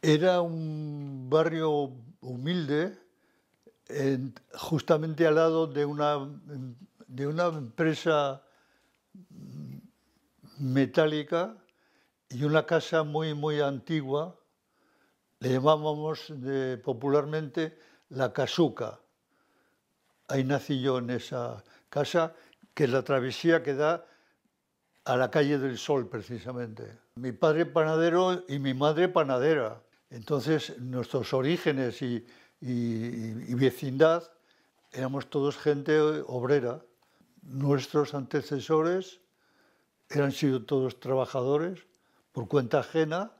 Era un barrio humilde, justamente al lado de una, empresa metálica y una casa muy, muy antigua. Le llamábamos popularmente la casuca. Ahí nací yo en esa casa, que es la travesía que da a la calle del Sol, precisamente. Mi padre panadero y mi madre panadera. Entonces, nuestros orígenes y, vecindad éramos todos gente obrera. Nuestros antecesores eran sido todos trabajadores por cuenta ajena,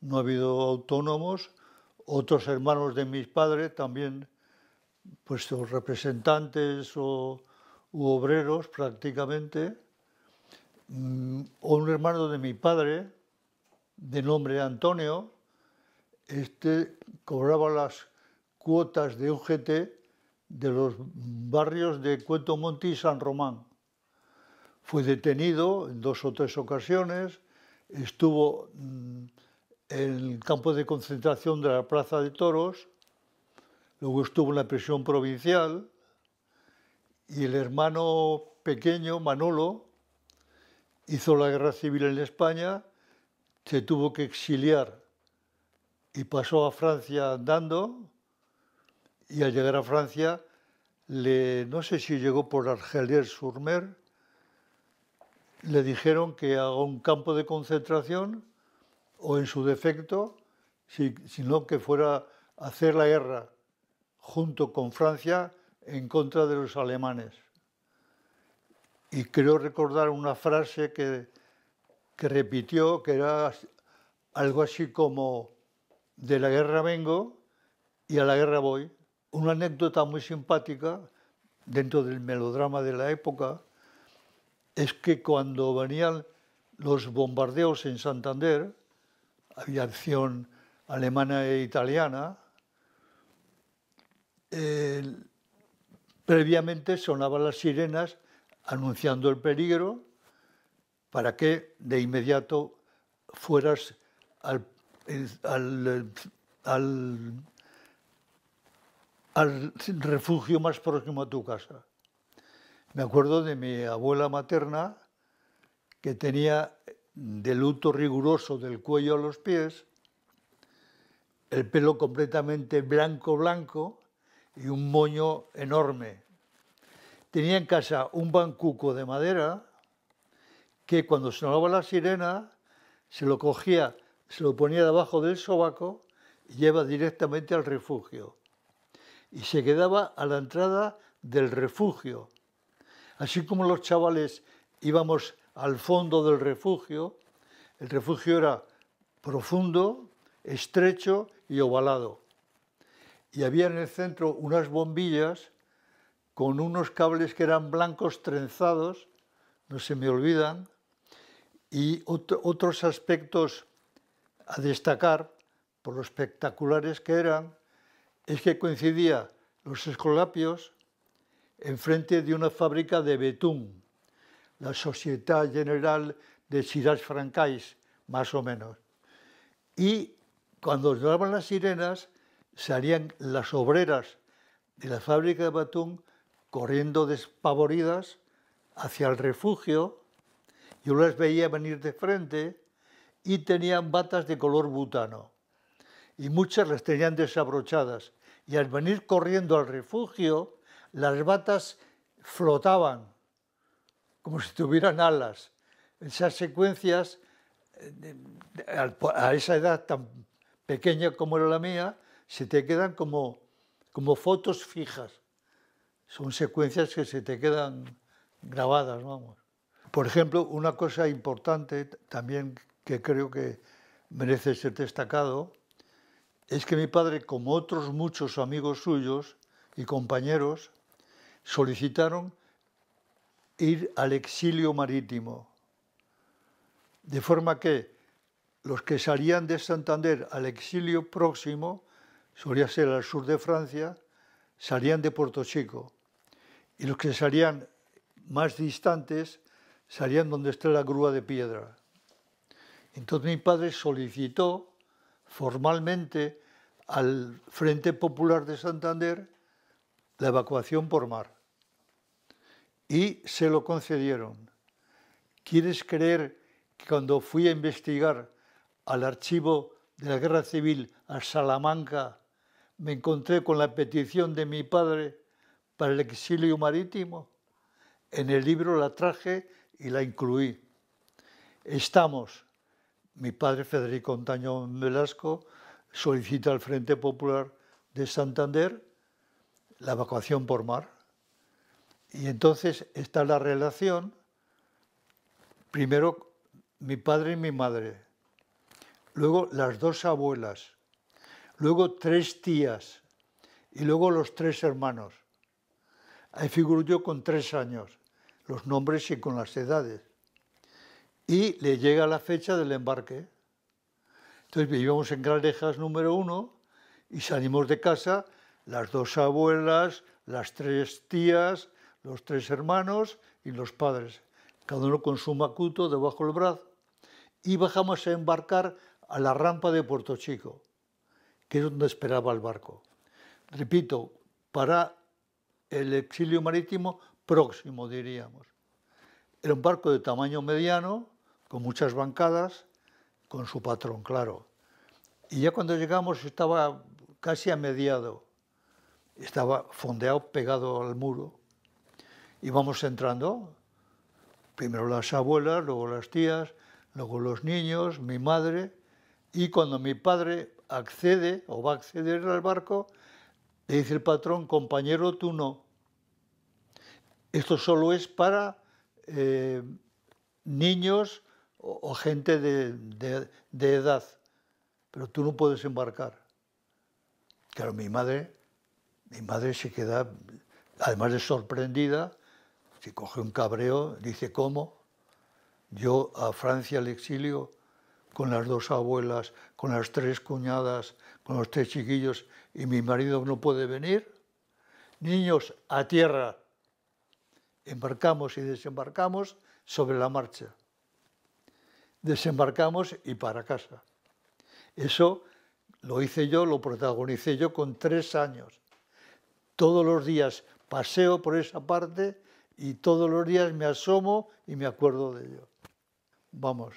no ha habido autónomos, otros hermanos de mis padres también, pues representantes o u obreros prácticamente, mm, un hermano de mi padre, de nombre Antonio, este, cobraba las cuotas de UGT de los barrios de Cuento Monti y San Román. Fue detenido en dos o tres ocasiones, estuvo mm, en el campo de concentración de la Plaza de Toros, luego estuvo en la prisión provincial y el hermano pequeño, Manolo, hizo la guerra civil en España, se tuvo que exiliar y pasó a Francia andando y al llegar a Francia, le, no sé si llegó por Argelier-sur-Mer, le dijeron que haga un campo de concentración o en su defecto, si, sino que fuera a hacer la guerra junto con Francia en contra de los alemanes. Y creo recordar una frase que, que repitió, que era algo así como, de la guerra vengo y a la guerra voy. Una anécdota muy simpática dentro del melodrama de la época es que cuando venían los bombardeos en Santander, había acción alemana e italiana, previamente sonaban las sirenas anunciando el peligro para que de inmediato fueras al al, eh, al, al refugio más próximo a tu casa. Me acuerdo de mi abuela materna que tenía de luto riguroso del cuello a los pies, el pelo completamente blanco, blanco y un moño enorme. Tenía en casa un bancuco de madera que cuando sonaba la sirena se lo cogía se lo ponía debajo del sobaco y lleva directamente al refugio. Y se quedaba a la entrada del refugio. Así como los chavales íbamos al fondo del refugio, el refugio era profundo, estrecho y ovalado. Y había en el centro unas bombillas con unos cables que eran blancos trenzados, no se me olvidan, y otros aspectos a destacar por lo espectaculares que eran es que coincidía los escolapios enfrente de una fábrica de betún, la Sociedad General de Chirás francais más o menos. Y cuando lloraban las sirenas, salían las obreras de la fábrica de betún corriendo despavoridas hacia el refugio. Yo las veía venir de frente y tenían batas de color butano. Y muchas las tenían desabrochadas. Y al venir corriendo al refugio, las batas flotaban como si tuvieran alas. Esas secuencias, eh, a esa edad tan pequeña como era la mía, se te quedan como, como fotos fijas. Son secuencias que se te quedan grabadas, vamos. Por ejemplo, una cosa importante también que creo que merece ser destacado, es que mi padre, como otros muchos amigos suyos y compañeros, solicitaron ir al exilio marítimo. De forma que los que salían de Santander al exilio próximo, solía ser al sur de Francia, salían de Puerto Chico. Y los que salían más distantes salían donde está la grúa de piedra. Entonces mi padre solicitó formalmente al Frente Popular de Santander la evacuación por mar y se lo concedieron. ¿Quieres creer que cuando fui a investigar al archivo de la Guerra Civil a Salamanca me encontré con la petición de mi padre para el exilio marítimo? En el libro la traje y la incluí. Estamos mi padre Federico Antaño Velasco solicita al Frente Popular de Santander la evacuación por mar. Y entonces está la relación, primero mi padre y mi madre, luego las dos abuelas, luego tres tías y luego los tres hermanos. Ahí figuro yo con tres años, los nombres y con las edades y le llega la fecha del embarque. Entonces vivíamos en grandejas número uno y salimos de casa las dos abuelas, las tres tías, los tres hermanos y los padres, cada uno con su macuto debajo del brazo, y bajamos a embarcar a la rampa de Puerto Chico, que es donde esperaba el barco. Repito, para el exilio marítimo próximo, diríamos. Era un barco de tamaño mediano, con muchas bancadas, con su patrón, claro. Y ya cuando llegamos estaba casi a mediado, estaba fondeado, pegado al muro. y vamos entrando, primero las abuelas, luego las tías, luego los niños, mi madre, y cuando mi padre accede o va a acceder al barco, le dice el patrón, compañero, tú no. Esto solo es para eh, niños o, gente de, edad, pero tú no puedes embarcar. Claro, mi madre, mi madre se queda, además de sorprendida, se coge un cabreo, dice, ¿cómo? Yo a Francia al exilio, con las dos abuelas, con las tres cuñadas, con los tres chiquillos, y mi marido no puede venir. Niños, a tierra. Embarcamos y desembarcamos sobre la marcha desembarcamos y para casa. Eso lo hice yo, lo protagonicé yo con tres años. Todos los días paseo por esa parte y todos los días me asomo y me acuerdo de ello. Vamos,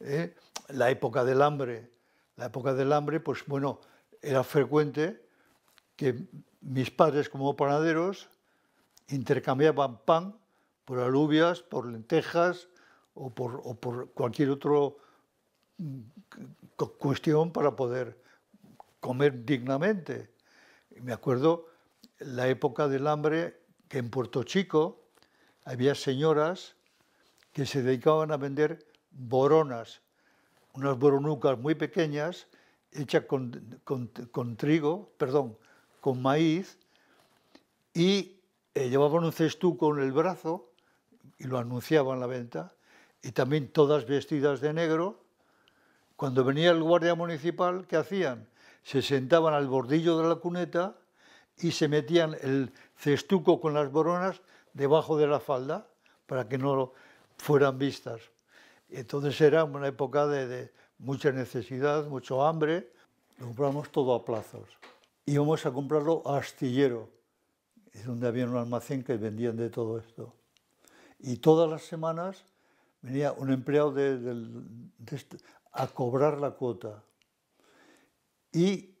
¿eh? la época del hambre. La época del hambre, pues bueno, era frecuente que mis padres como panaderos intercambiaban pan por alubias, por lentejas, o por, cualquier otra mm, cuestión para poder comer dignamente. Me acuerdo la época del hambre que en Puerto Chico había señoras que se dedicaban a vender boronas, unas boronucas muy pequeñas hechas con, trigo, perdón, con maíz, y eh, llevaban un cestuco en el brazo y lo anunciaban la venta, y también todas vestidas de negro. Cuando venía el guardia municipal, ¿qué hacían? Se sentaban al bordillo de la cuneta y se metían el cestuco con las boronas debajo de la falda para que no fueran vistas. Entonces era una época de, mucha necesidad, mucho hambre. Lo compramos todo a plazos. Íbamos a comprarlo a Astillero, es donde había un almacén que vendían de todo esto. Y todas las semanas venía un empleado este, a cobrar la cuota. Y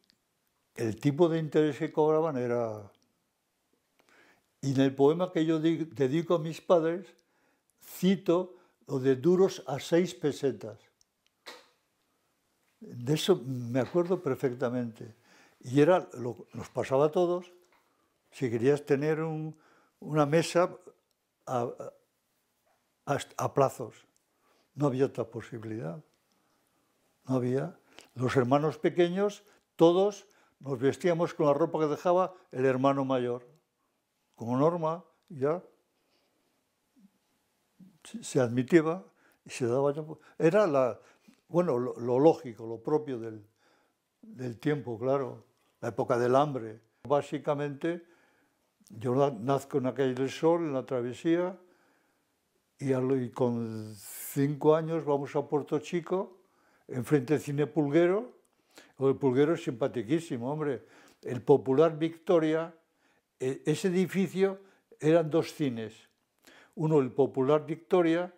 el tipo de interés que cobraban era... Y en el poema que yo dedico a mis padres, cito lo de duros a seis pesetas. De eso me acuerdo perfectamente. Y era, lo, nos pasaba a todos, si querías tener una mesa a plazos. No había otra posibilidad. No había. Los hermanos pequeños, todos nos vestíamos con la ropa que dejaba el hermano mayor. Como norma, ya se admitía y se daba. Era la, bueno, lo, lógico, lo propio del, del, tiempo, claro, la época del hambre. Básicamente, yo nazco en la calle del Sol, en la travesía, y, con cinco años vamos a Puerto Chico, enfrente del cine Pulguero, el Pulguero es simpaticísimo, hombre, el Popular Victoria, e, ese edificio eran dos cines, uno el Popular Victoria,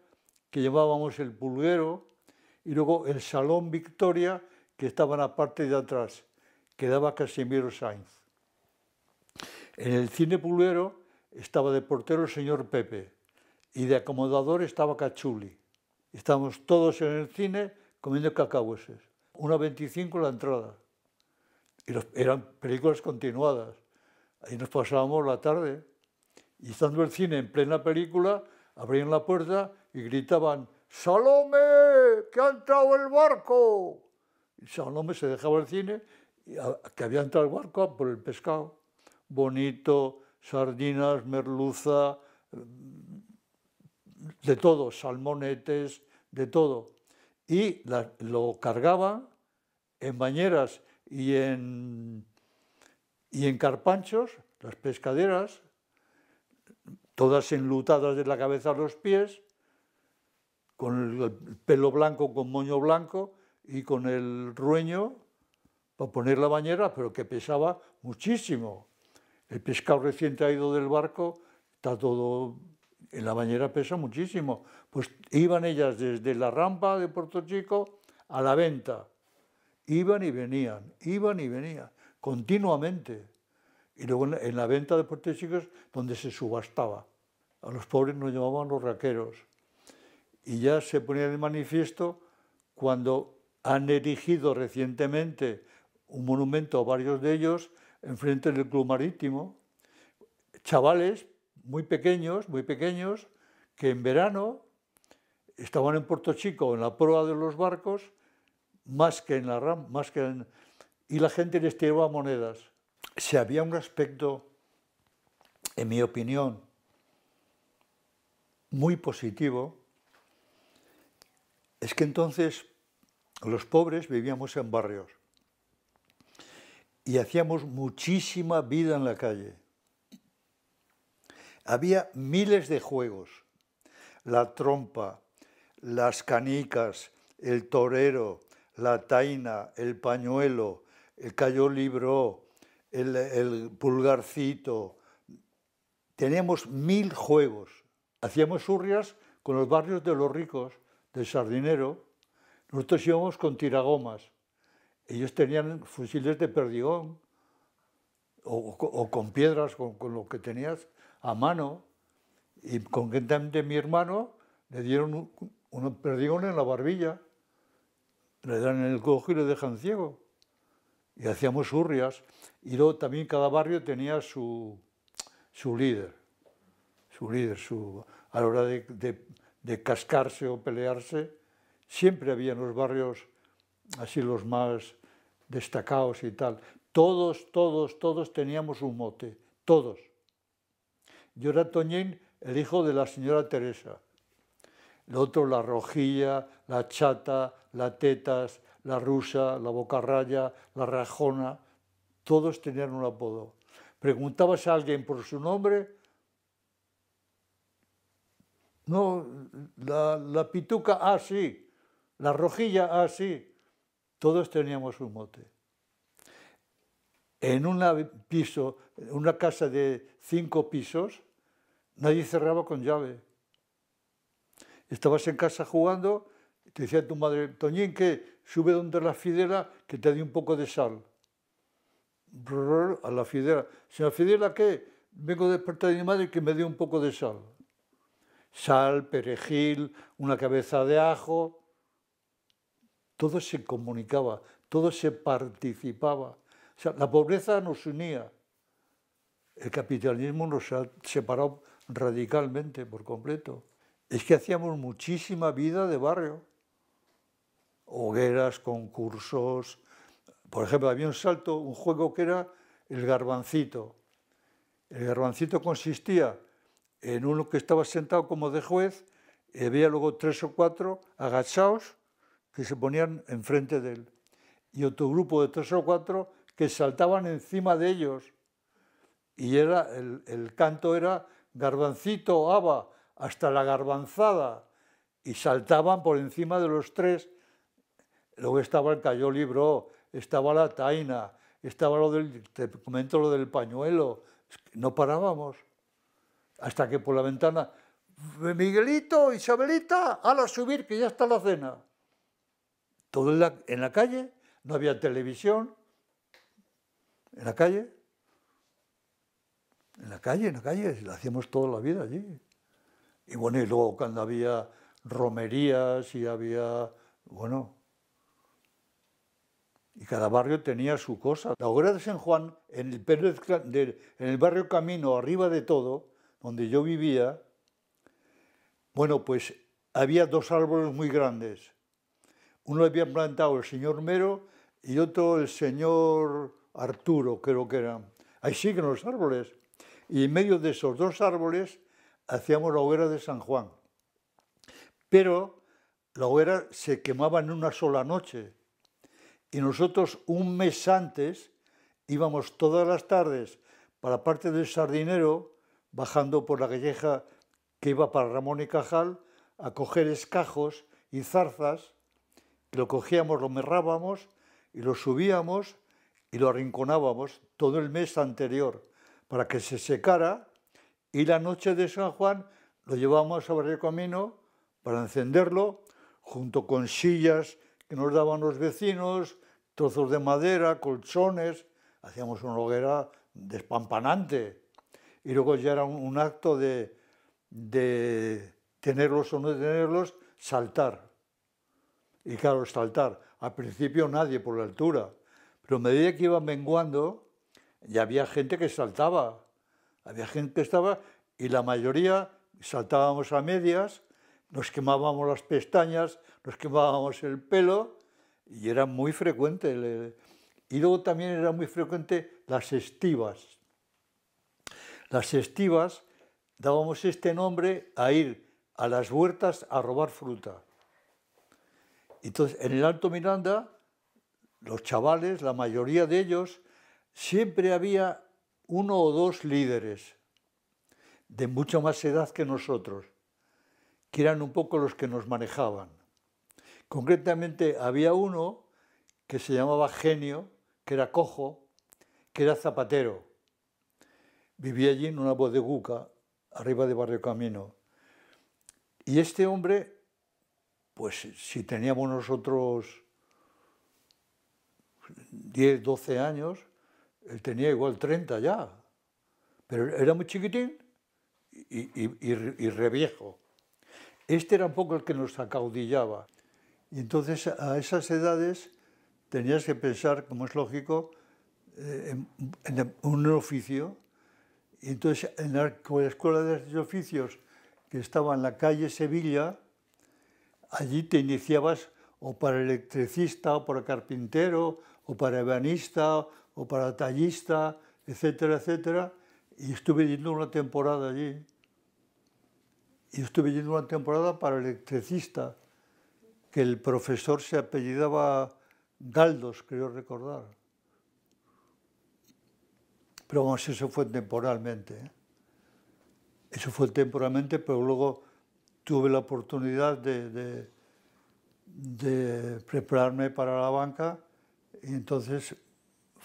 que llamábamos el Pulguero, y luego el Salón Victoria, que estaba en la parte de atrás, que daba Casimiro Sainz. En el cine Pulguero estaba de portero el señor Pepe, y de acomodador estaba Cachuli. Estábamos todos en el cine comiendo cacahueses. 1.25 la entrada. Y eran películas continuadas. Ahí nos pasábamos la tarde. Y estando el cine en plena película, abrían la puerta y gritaban, ¡Salome, que ha entrado el barco! Y Salome se dejaba el cine, y que había entrado el barco por el pescado. Bonito, sardinas, merluza, de todo, salmonetes, de todo. Y lo cargaba en bañeras y en, y en carpanchos, las pescaderas, todas enlutadas de la cabeza a los pies, con el pelo blanco, con moño blanco y con el rueño para poner la bañera, pero que pesaba muchísimo. El pescado reciente ha ido del barco está todo en la bañera pesa muchísimo. Pues iban ellas desde la rampa de Puerto Chico a la venta. Iban y venían, iban y venían, continuamente. Y luego en la venta de Puerto Chico es donde se subastaba. A los pobres nos llamaban los raqueros. Y ya se ponía de manifiesto cuando han erigido recientemente un monumento a varios de ellos enfrente del Club Marítimo. Chavales, muy pequeños, muy pequeños, que en verano estaban en Puerto Chico, en la proa de los barcos, más que en la RAM, más que en... y la gente les tiraba monedas. Si había un aspecto, en mi opinión, muy positivo, es que entonces los pobres vivíamos en barrios y hacíamos muchísima vida en la calle. Había miles de juegos. La trompa, las canicas, el torero, la taina, el pañuelo, el cayolibro, libro, el, pulgarcito. Teníamos mil juegos. Hacíamos surrias con los barrios de los ricos, del sardinero. Nosotros íbamos con tiragomas. Ellos tenían fusiles de perdigón o, con piedras, con lo que tenías a mano y concretamente mi hermano le dieron un, un perdigón en la barbilla, le dan en el cojo y le dejan ciego. Y hacíamos urrias. Y luego también cada barrio tenía su, su líder, su líder, su, a la hora de, de, de cascarse o pelearse. Siempre había en los barrios así los más destacados y tal. Todos, todos, todos teníamos un mote, todos. Yo era Toñín, el hijo de la señora Teresa. El otro, la rojilla, la chata, la tetas, la rusa, la Raya, la rajona. Todos tenían un apodo. Preguntabas a alguien por su nombre. No, la, la pituca, ah, sí. La rojilla, ah, sí. Todos teníamos un mote. En un piso una casa de cinco pisos, nadie cerraba con llave. Estabas en casa jugando, te decía tu madre, Toñín, que sube donde la fidela, que te dé un poco de sal. a la fidela. ¿Señora Fidela que Vengo despertar de mi madre que me dio un poco de sal. Sal, perejil, una cabeza de ajo. Todo se comunicaba, todo se participaba. O sea, la pobreza nos unía, el capitalismo nos ha separado radicalmente, por completo. Es que hacíamos muchísima vida de barrio. Hogueras, concursos. Por ejemplo, había un salto, un juego que era el garbancito. El garbancito consistía en uno que estaba sentado como de juez, y había luego tres o cuatro agachados que se ponían enfrente de él. Y otro grupo de tres o cuatro que saltaban encima de ellos y era, el, canto era garbancito, aba hasta la garbanzada. Y saltaban por encima de los tres. Luego estaba el cayó libro, estaba la taina, estaba lo del, te comento lo del pañuelo. No parábamos. Hasta que por la ventana, Miguelito, Isabelita, a subir que ya está la cena. Todo en la calle, no había televisión, en la calle en la calle, en la calle, lo hacíamos toda la vida allí. Y bueno, y luego cuando había romerías y había, bueno, y cada barrio tenía su cosa. La hoguera de San Juan, en el, en el barrio Camino, arriba de todo, donde yo vivía, bueno, pues había dos árboles muy grandes. Uno lo había plantado el señor Mero y otro el señor Arturo, creo que era. Ahí siguen los árboles y en medio de esos dos árboles hacíamos la hoguera de San Juan. Pero la hoguera se quemaba en una sola noche y nosotros un mes antes íbamos todas las tardes para parte del sardinero, bajando por la calleja que iba para Ramón y Cajal, a coger escajos y zarzas, que lo cogíamos, lo merrábamos y lo subíamos y lo arrinconábamos todo el mes anterior para que se secara y la noche de San Juan lo llevamos sobre el camino para encenderlo junto con sillas que nos daban los vecinos, trozos de madera, colchones, hacíamos una hoguera despampanante. Y luego ya era un, acto de, tenerlos o no tenerlos, saltar. Y claro, saltar. Al principio nadie por la altura, pero a medida que iban menguando, y había gente que saltaba, había gente que estaba, y la mayoría saltábamos a medias, nos quemábamos las pestañas, nos quemábamos el pelo, y era muy frecuente. Y luego también era muy frecuente las estivas. Las estivas dábamos este nombre a ir a las huertas a robar fruta. Entonces, en el Alto Miranda, los chavales, la mayoría de ellos, siempre había uno o dos líderes de mucha más edad que nosotros, que eran un poco los que nos manejaban. Concretamente había uno que se llamaba Genio, que era cojo, que era zapatero. Vivía allí en una bodeguca, arriba de Barrio Camino. Y este hombre, pues si teníamos nosotros 10, 12 años, él tenía igual 30 ya, pero era muy chiquitín y, y, Este era un poco el que nos acaudillaba. Y entonces a esas edades tenías que pensar, como es lógico, eh, en, un oficio. Y entonces en la Escuela de Oficios, que estaba en la calle Sevilla, allí te iniciabas o para electricista, o para carpintero, o para ebanista, o para tallista, etcétera, etcétera. Y estuve yendo una temporada allí. Y estuve yendo una temporada para electricista, que el profesor se apellidaba Galdos, creo recordar. Pero vamos, eso fue temporalmente. ¿eh? Eso fue temporalmente, pero luego tuve la oportunidad de, de, de prepararme para la banca y entonces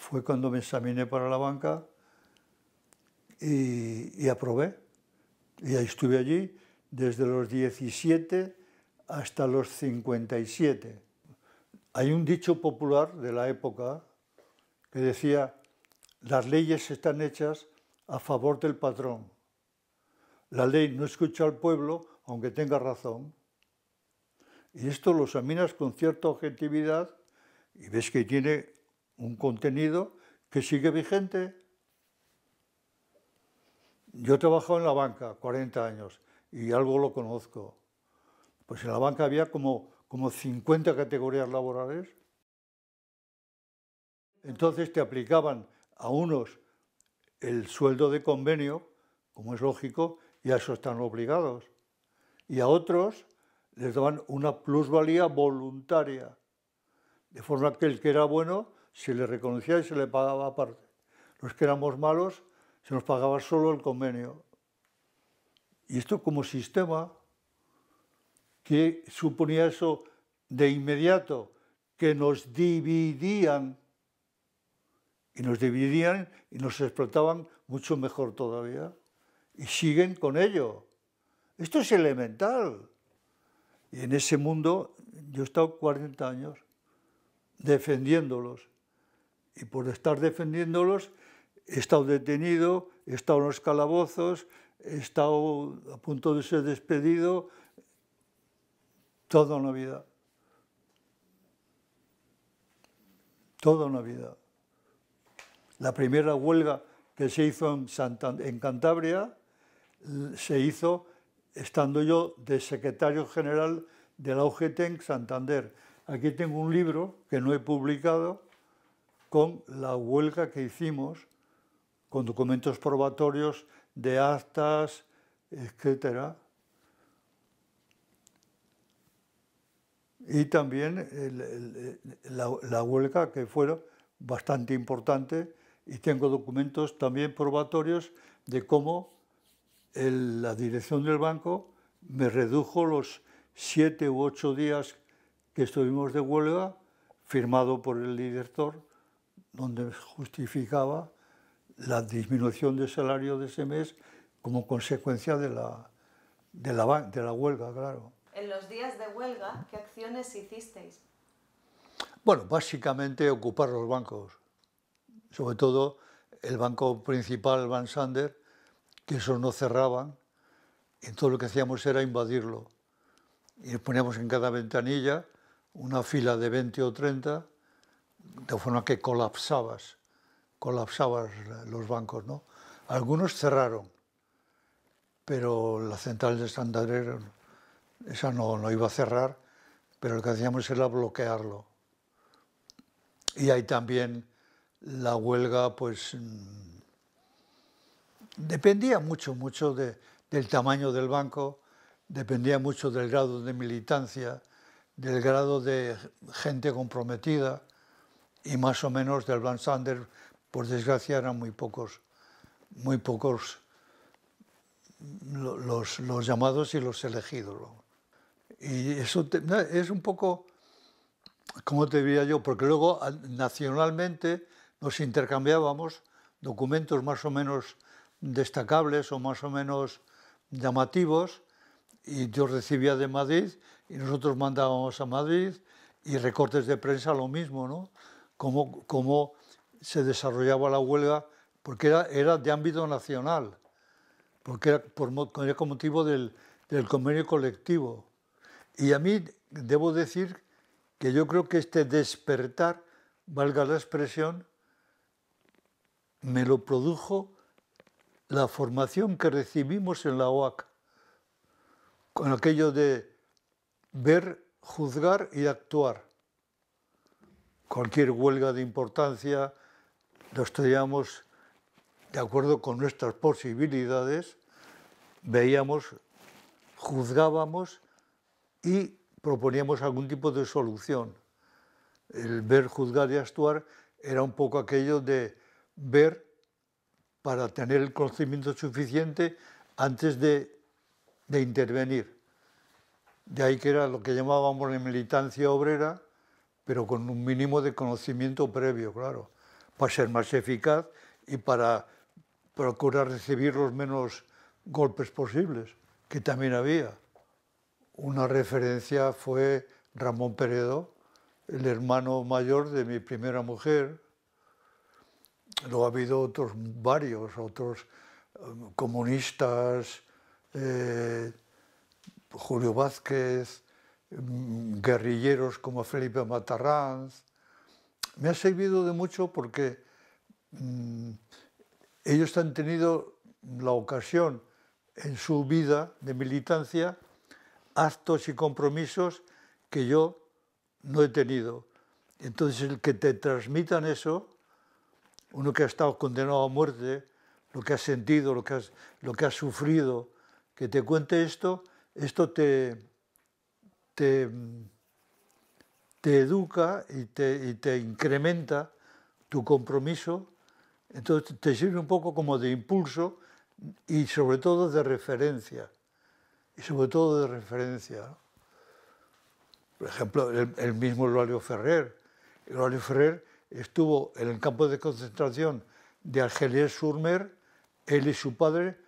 fue cuando me examiné para la banca y, aprobé. Y ahí estuve allí desde los 17 hasta los 57. Hay un dicho popular de la época que decía, las leyes están hechas a favor del patrón. La ley no escucha al pueblo, aunque tenga razón. Y esto lo examinas con cierta objetividad y ves que tiene un contenido que sigue vigente. Yo he trabajado en la banca 40 años y algo lo conozco. Pues en la banca había como, 50 categorías laborales. Entonces te aplicaban a unos el sueldo de convenio, como es lógico, y a eso están obligados. Y a otros les daban una plusvalía voluntaria, de forma que el que era bueno se le reconocía y se le pagaba aparte. Los que éramos malos se nos pagaba solo el convenio. Y esto como sistema, que suponía eso de inmediato? Que nos dividían y nos dividían y nos explotaban mucho mejor todavía. Y siguen con ello. Esto es elemental. Y en ese mundo yo he estado 40 años defendiéndolos y por estar defendiéndolos he estado detenido, he estado en los calabozos, he estado a punto de ser despedido, toda una vida. Toda una vida. La primera huelga que se hizo en, Cantabria se hizo estando yo de secretario general de la UGT en Santander. Aquí tengo un libro que no he publicado, con la huelga que hicimos con documentos probatorios de actas, etcétera. Y también la, huelga que fue bastante importante y tengo documentos también probatorios de cómo la dirección del banco me redujo los siete u ocho días que estuvimos de huelga, firmado por el director, donde justificaba la disminución de salario de ese mes como consecuencia de la, huelga, claro. En los días de huelga, ¿qué acciones hicisteis? Bueno, básicamente ocupar los bancos, sobre todo el banco principal, Sander que esos no cerraban, y todo lo que hacíamos era invadirlo. Y poníamos en cada ventanilla una fila de 20 o 30 de forma que colapsabas, colapsabas los bancos, ¿no? Algunos cerraron, pero la central de Santander, esa no, iba a cerrar, pero lo que hacíamos era bloquearlo. Y ahí también la huelga, pues mm, dependía mucho, mucho del tamaño del banco, dependía mucho del grado de militancia, del grado de gente comprometida y más o menos del Van Sander, por desgracia, eran muy pocos, muy pocos los, llamados y los elegidos. Y eso es un poco, ¿cómo te diría yo? Porque luego nacionalmente nos intercambiábamos documentos más o menos destacables o más o menos llamativos y yo recibía de Madrid y nosotros mandábamos a Madrid y recortes de prensa lo mismo, ¿no? cómo, se desarrollaba la huelga, porque era, de ámbito nacional, porque era, por, con motivo del convenio colectivo. Y a mí debo decir que yo creo que este despertar, valga la expresión, me lo produjo la formación que recibimos en la OAC, con aquello de ver, juzgar y actuar cualquier huelga de importancia lo estudiamos de acuerdo con nuestras posibilidades, veíamos, juzgábamos y proponíamos algún tipo de solución. El ver, juzgar y actuar era un poco aquello de ver para tener el conocimiento suficiente antes de, de intervenir. De ahí que era lo que llamábamos la militancia obrera, pero con un mínimo de conocimiento previo, claro, para ser más eficaz y para procurar recibir los menos golpes posibles, que también había. Una referencia fue Ramón Peredo, el hermano mayor de mi primera mujer. Lo ha habido otros varios, otros eh, comunistas, eh, Julio Vázquez, Mm, guerrilleros como Felipe Matarranz. Me ha servido de mucho porque mm, ellos han tenido la ocasión en su vida de militancia, actos y compromisos que yo no he tenido. Entonces el que te transmitan eso, uno que ha estado condenado a muerte, lo que has sentido, lo que has, lo que has sufrido, que te cuente esto, esto te, te, educa y te, incrementa tu compromiso, entonces te sirve un poco como de impulso y sobre todo de referencia. Y sobre todo de referencia. Por ejemplo, el, mismo Eulario Ferrer. Eulario Ferrer estuvo en el campo de concentración de Argelier surmer él y su padre,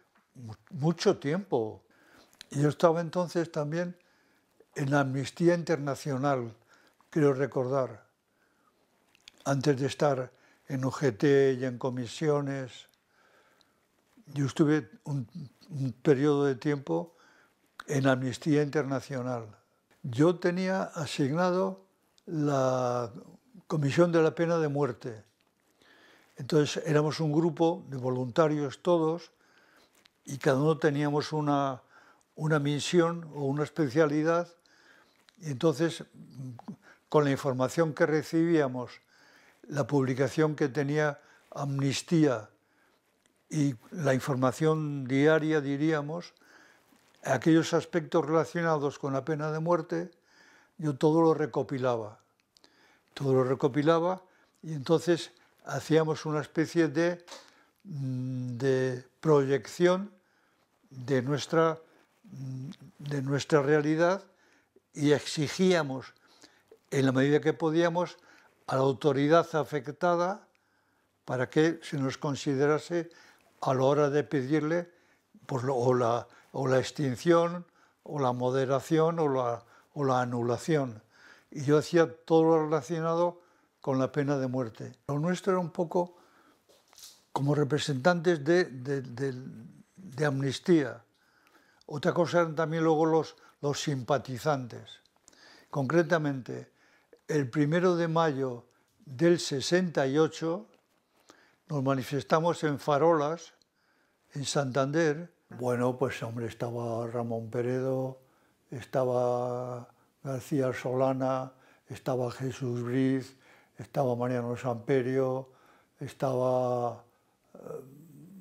mucho tiempo. Y Yo estaba entonces también en Amnistía Internacional, creo recordar, antes de estar en UGT y en comisiones, yo estuve un, un periodo de tiempo en Amnistía Internacional. Yo tenía asignado la Comisión de la Pena de Muerte. Entonces éramos un grupo de voluntarios todos y cada uno teníamos una, una misión o una especialidad entonces, con la información que recibíamos, la publicación que tenía Amnistía y la información diaria, diríamos, aquellos aspectos relacionados con la pena de muerte, yo todo lo recopilaba. Todo lo recopilaba y entonces hacíamos una especie de, mm, de proyección nuestra, mm, de nuestra realidad y exigíamos, en la medida que podíamos, a la autoridad afectada para que se nos considerase a la hora de pedirle pues, o, la, extinción o la moderación o la, o la anulación. Y yo hacía todo lo relacionado con la pena de muerte. Lo nuestro era un poco como representantes de, de amnistía. Otra cosa eran también luego los, los simpatizantes. Concretamente, el primero de mayo del 68 nos manifestamos en Farolas, en Santander. Bueno, pues hombre, estaba Ramón Peredo, estaba García Solana, estaba Jesús Briz, estaba Mariano Samperio, estaba eh,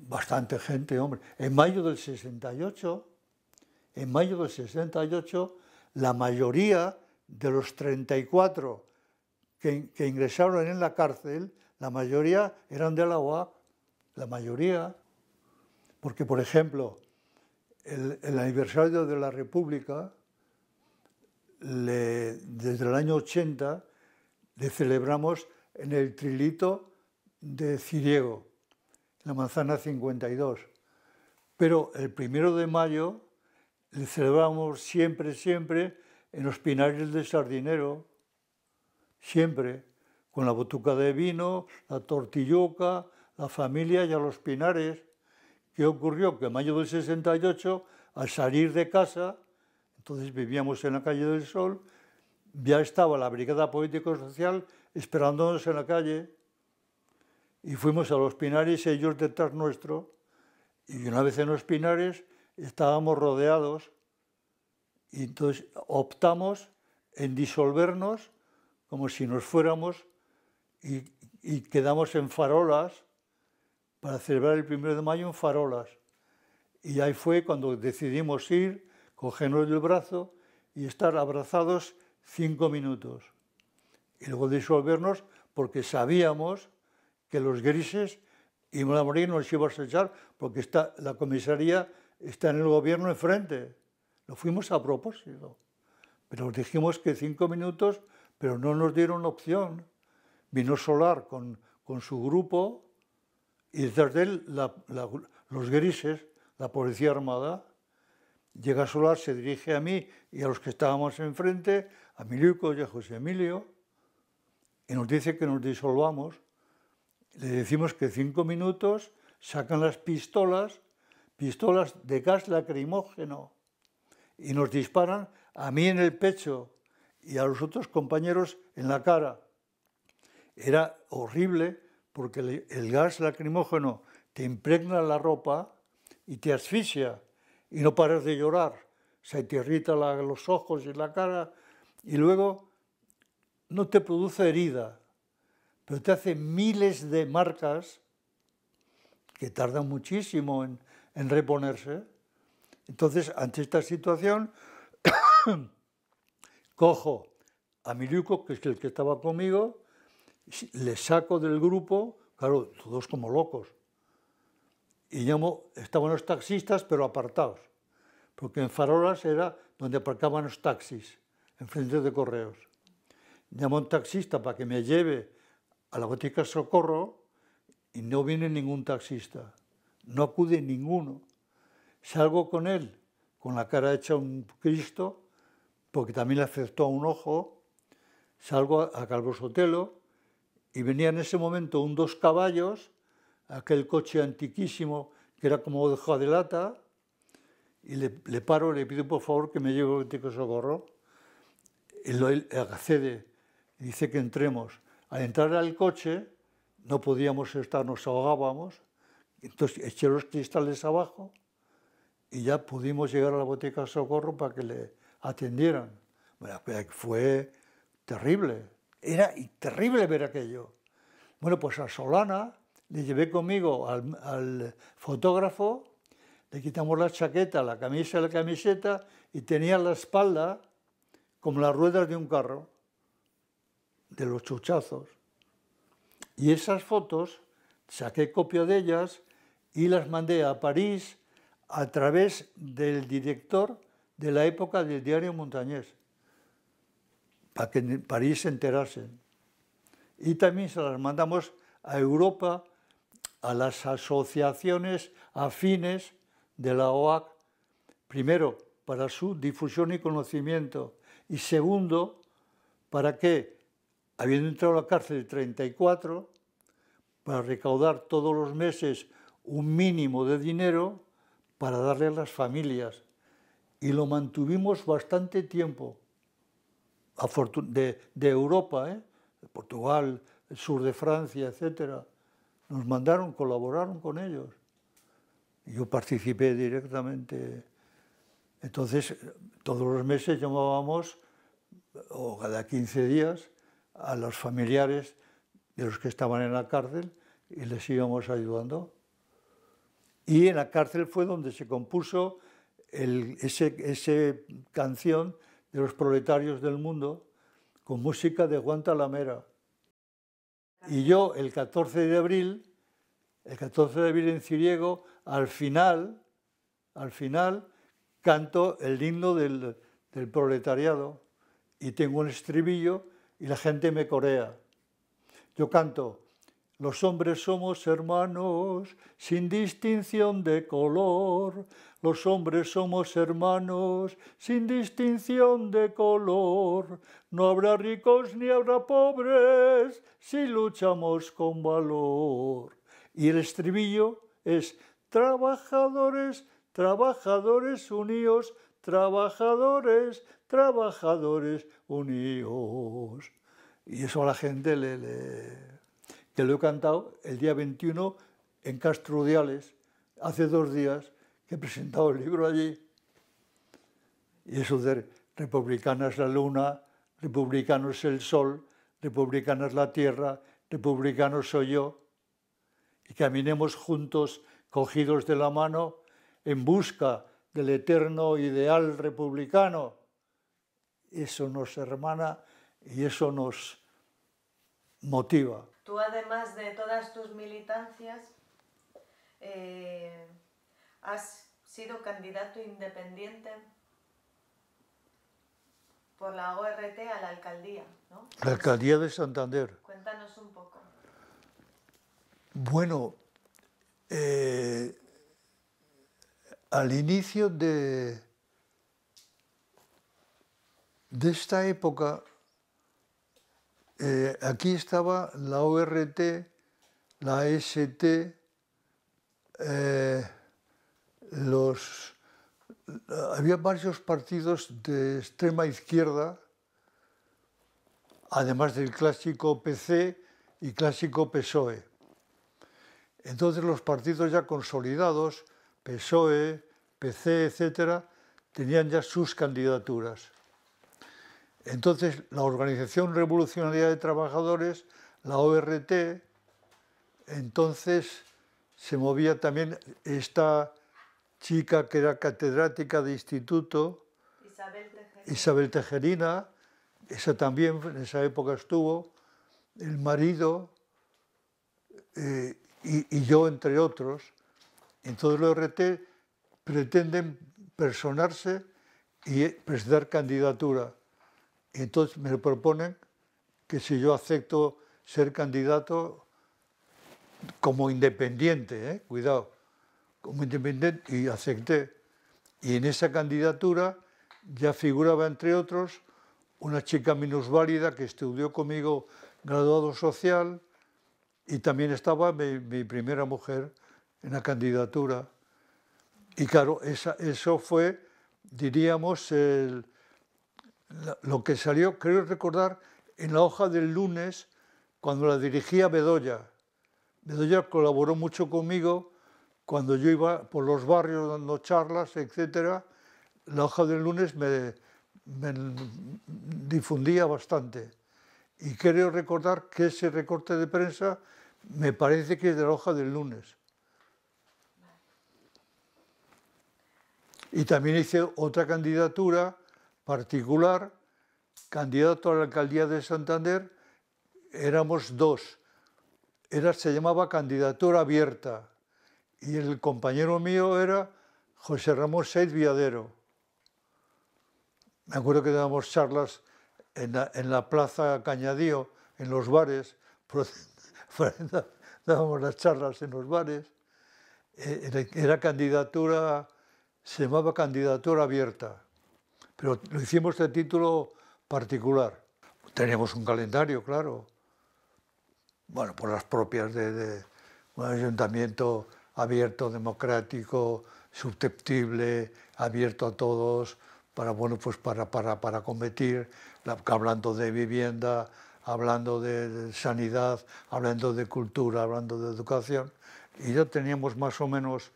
bastante gente, hombre. En mayo del 68 en mayo del 68, la mayoría de los 34 que, ingresaron en la cárcel, la mayoría eran de la la mayoría, porque por ejemplo, el, aniversario de la República, desde el año 80, le celebramos en el trilito de Ciriego, la manzana 52. Pero el primero de mayo le celebramos siempre, siempre en los pinares de Sardinero, siempre, con la botuca de vino, la tortilloca, la familia y a los pinares. ¿Qué ocurrió? Que en mayo del 68, al salir de casa, entonces vivíamos en la calle del Sol, ya estaba la Brigada Político-Social esperándonos en la calle y fuimos a los pinares, ellos detrás nuestro, y una vez en los pinares estábamos rodeados y entonces optamos en disolvernos como si nos fuéramos y, quedamos en farolas para celebrar el primero de mayo en farolas. Y ahí fue cuando decidimos ir, cogernos del brazo y estar abrazados cinco minutos. Y luego disolvernos porque sabíamos que los grises y a morir, nos iba a echar porque está, la comisaría está en el gobierno enfrente. Lo fuimos a propósito. Pero dijimos que cinco minutos, pero no nos dieron opción. Vino Solar con, su grupo y detrás de él los grises, la policía armada. Llega Solar, se dirige a mí y a los que estábamos enfrente, a Miliuco y a José Emilio, y nos dice que nos disolvamos. Le decimos que cinco minutos, sacan las pistolas pistolas de gas lacrimógeno y nos disparan a mí en el pecho y a los otros compañeros en la cara. Era horrible porque el gas lacrimógeno te impregna la ropa y te asfixia y no paras de llorar. Se te irrita los ojos y la cara y luego no te produce herida, pero te hace miles de marcas que tardan muchísimo en, en reponerse. Entonces, ante esta situación, cojo a Miliuco, que es el que estaba conmigo, le saco del grupo, claro, todos como locos, y llamo, estaban los taxistas, pero apartados, porque en Farolas era donde aparcaban los taxis, enfrente de correos. Llamo a un taxista para que me lleve a la botica Socorro y no viene ningún taxista no acude ninguno. Salgo con él, con la cara hecha un Cristo, porque también le afectó a un ojo. Salgo a, Calvo Sotelo y venía en ese momento un dos caballos, aquel coche antiquísimo que era como de de lata, y le, paro, le pido por favor que me lleve el tico socorro. Él, él accede, dice que entremos. Al entrar al coche, no podíamos estar, nos ahogábamos, entonces eché los cristales abajo y ya pudimos llegar a la botica de socorro para que le atendieran. Bueno, fue terrible, era terrible ver aquello. Bueno, pues a Solana le llevé conmigo al, al fotógrafo, le quitamos la chaqueta, la camisa y la camiseta y tenía la espalda como las ruedas de un carro, de los chuchazos. Y esas fotos, saqué copia de ellas y las mandé a París a través del director de la época del diario Montañés, para que en París se enterasen. Y también se las mandamos a Europa, a las asociaciones afines de la OAC, primero para su difusión y conocimiento, y segundo, para que, habiendo entrado a la cárcel de 34, para recaudar todos los meses un mínimo de dinero para darle a las familias y lo mantuvimos bastante tiempo de, Europa, ¿eh? de Portugal, el sur de Francia, etc. Nos mandaron, colaboraron con ellos. Yo participé directamente. Entonces, todos los meses llamábamos, o cada 15 días, a los familiares de los que estaban en la cárcel y les íbamos ayudando. Y en la cárcel fue donde se compuso esa canción de los proletarios del mundo con música de Juan Talamera. Y yo el 14 de abril, el 14 de abril en Ciriego, al final, al final, canto el himno del proletariado y tengo un estribillo y la gente me corea. Yo canto, los hombres somos hermanos sin distinción de color. Los hombres somos hermanos sin distinción de color. No habrá ricos ni habrá pobres si luchamos con valor. Y el estribillo es trabajadores, trabajadores unidos, trabajadores, trabajadores unidos. Y eso a la gente le... lee que lo he cantado el día 21 en Castro Diales, hace dos días que he presentado el libro allí. Y eso de republicana es la luna, republicano es el sol, republicana es la tierra, republicano soy yo. Y caminemos juntos, cogidos de la mano, en busca del eterno ideal republicano. Eso nos hermana y eso nos motiva. Tú además de todas tus militancias, eh, has sido candidato independiente por la ORT a la alcaldía, ¿no? La alcaldía de Santander. Cuéntanos un poco. Bueno, eh, al inicio de esta época eh, aquí estaba la ORT, la e ST, eh, había varios partidos de extrema izquierda, además del clásico PC y clásico PSOE. Entonces los partidos ya consolidados, PSOE, PC, etc., tenían ya sus candidaturas. Entonces, la Organización Revolucionaria de Trabajadores, la ORT, entonces se movía también esta chica que era catedrática de instituto, Isabel Tejerina, esa también en esa época estuvo, el marido eh, y, yo, entre otros. Entonces, la ORT pretenden personarse y eh, presentar candidatura. Entonces me proponen que si yo acepto ser candidato como independiente, ¿eh? cuidado, como independiente, y acepté. Y en esa candidatura ya figuraba, entre otros, una chica minusválida que estudió conmigo graduado social y también estaba mi, primera mujer en la candidatura. Y claro, eso fue, diríamos, el, lo que salió, creo recordar, en la hoja del lunes, cuando la dirigía Bedoya. Bedoya colaboró mucho conmigo cuando yo iba por los barrios dando charlas, etc. La hoja del lunes me, difundía bastante. Y creo recordar que ese recorte de prensa me parece que es de la hoja del lunes. Y también hice otra candidatura particular, candidato a la alcaldía de Santander, éramos dos. Era, se llamaba candidatura abierta y el compañero mío era José Ramón seis Viadero. Me acuerdo que dábamos charlas en la, en la plaza Cañadío, en los bares, dábamos las charlas en los bares. Eh, era candidatura, se llamaba candidatura abierta pero lo hicimos de título particular. Teníamos un calendario, claro, bueno, por las propias de, un ayuntamiento abierto, democrático, susceptible, abierto a todos, para, bueno, pues para, para, para hablando de vivienda, hablando de sanidad, hablando de cultura, hablando de educación, y ya teníamos más o menos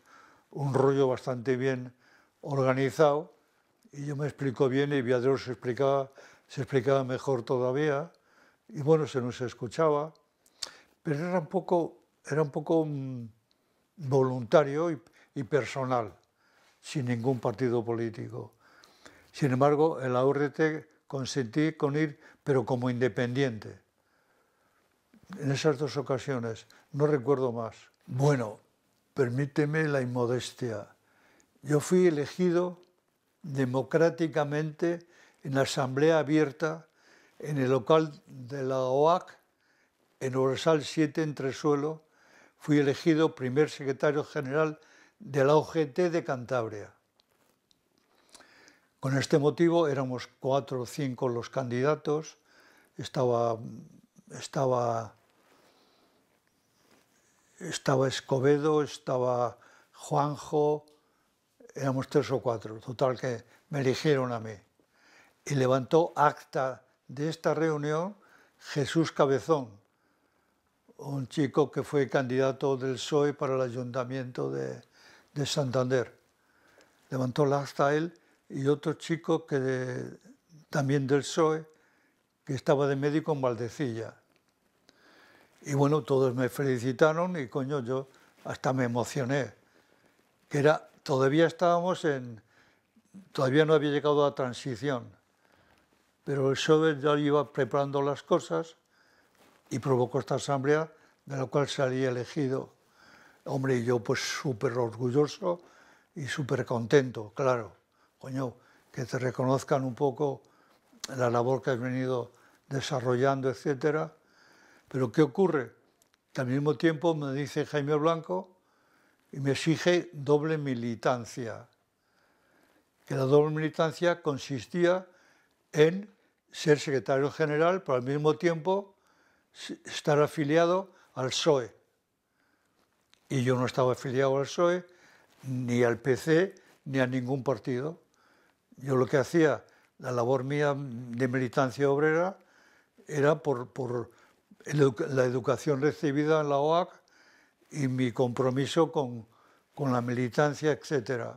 un rollo bastante bien organizado y yo me explicó bien y Viadero se explicaba, se explicaba mejor todavía y bueno, se nos escuchaba, pero era un poco, era un poco mm, voluntario y, y, personal, sin ningún partido político. Sin embargo, en la URT consentí con ir, pero como independiente. En esas dos ocasiones, no recuerdo más. Bueno, permíteme la inmodestia. Yo fui elegido democráticamente en la asamblea abierta en el local de la OAC, en Orsal 7, entre suelo fui elegido primer secretario general de la OGT de Cantabria. Con este motivo éramos cuatro o cinco los candidatos, estaba, estaba, estaba Escobedo, estaba Juanjo, éramos tres o cuatro, total que me eligieron a mí. Y levantó acta de esta reunión Jesús Cabezón, un chico que fue candidato del PSOE para el ayuntamiento de, Santander. Levantó la acta él y otro chico que también del PSOE, que estaba de médico en Valdecilla. Y bueno, todos me felicitaron y coño, yo hasta me emocioné, que era todavía estábamos en, todavía no había llegado a transición, pero el joven ya iba preparando las cosas y provocó esta asamblea de la cual salí elegido. Hombre, yo pues súper orgulloso y súper contento, claro. Coño, que te reconozcan un poco la labor que has venido desarrollando, etcétera. Pero ¿qué ocurre? al mismo tiempo me dice Jaime Blanco y me exige doble militancia, que la doble militancia consistía en ser secretario general, pero al mismo tiempo estar afiliado al PSOE. Y yo no estaba afiliado al PSOE, ni al PC, ni a ningún partido. Yo lo que hacía, la labor mía de militancia obrera, era por, por la educación recibida en la OAC y mi compromiso con, con la militancia, etc.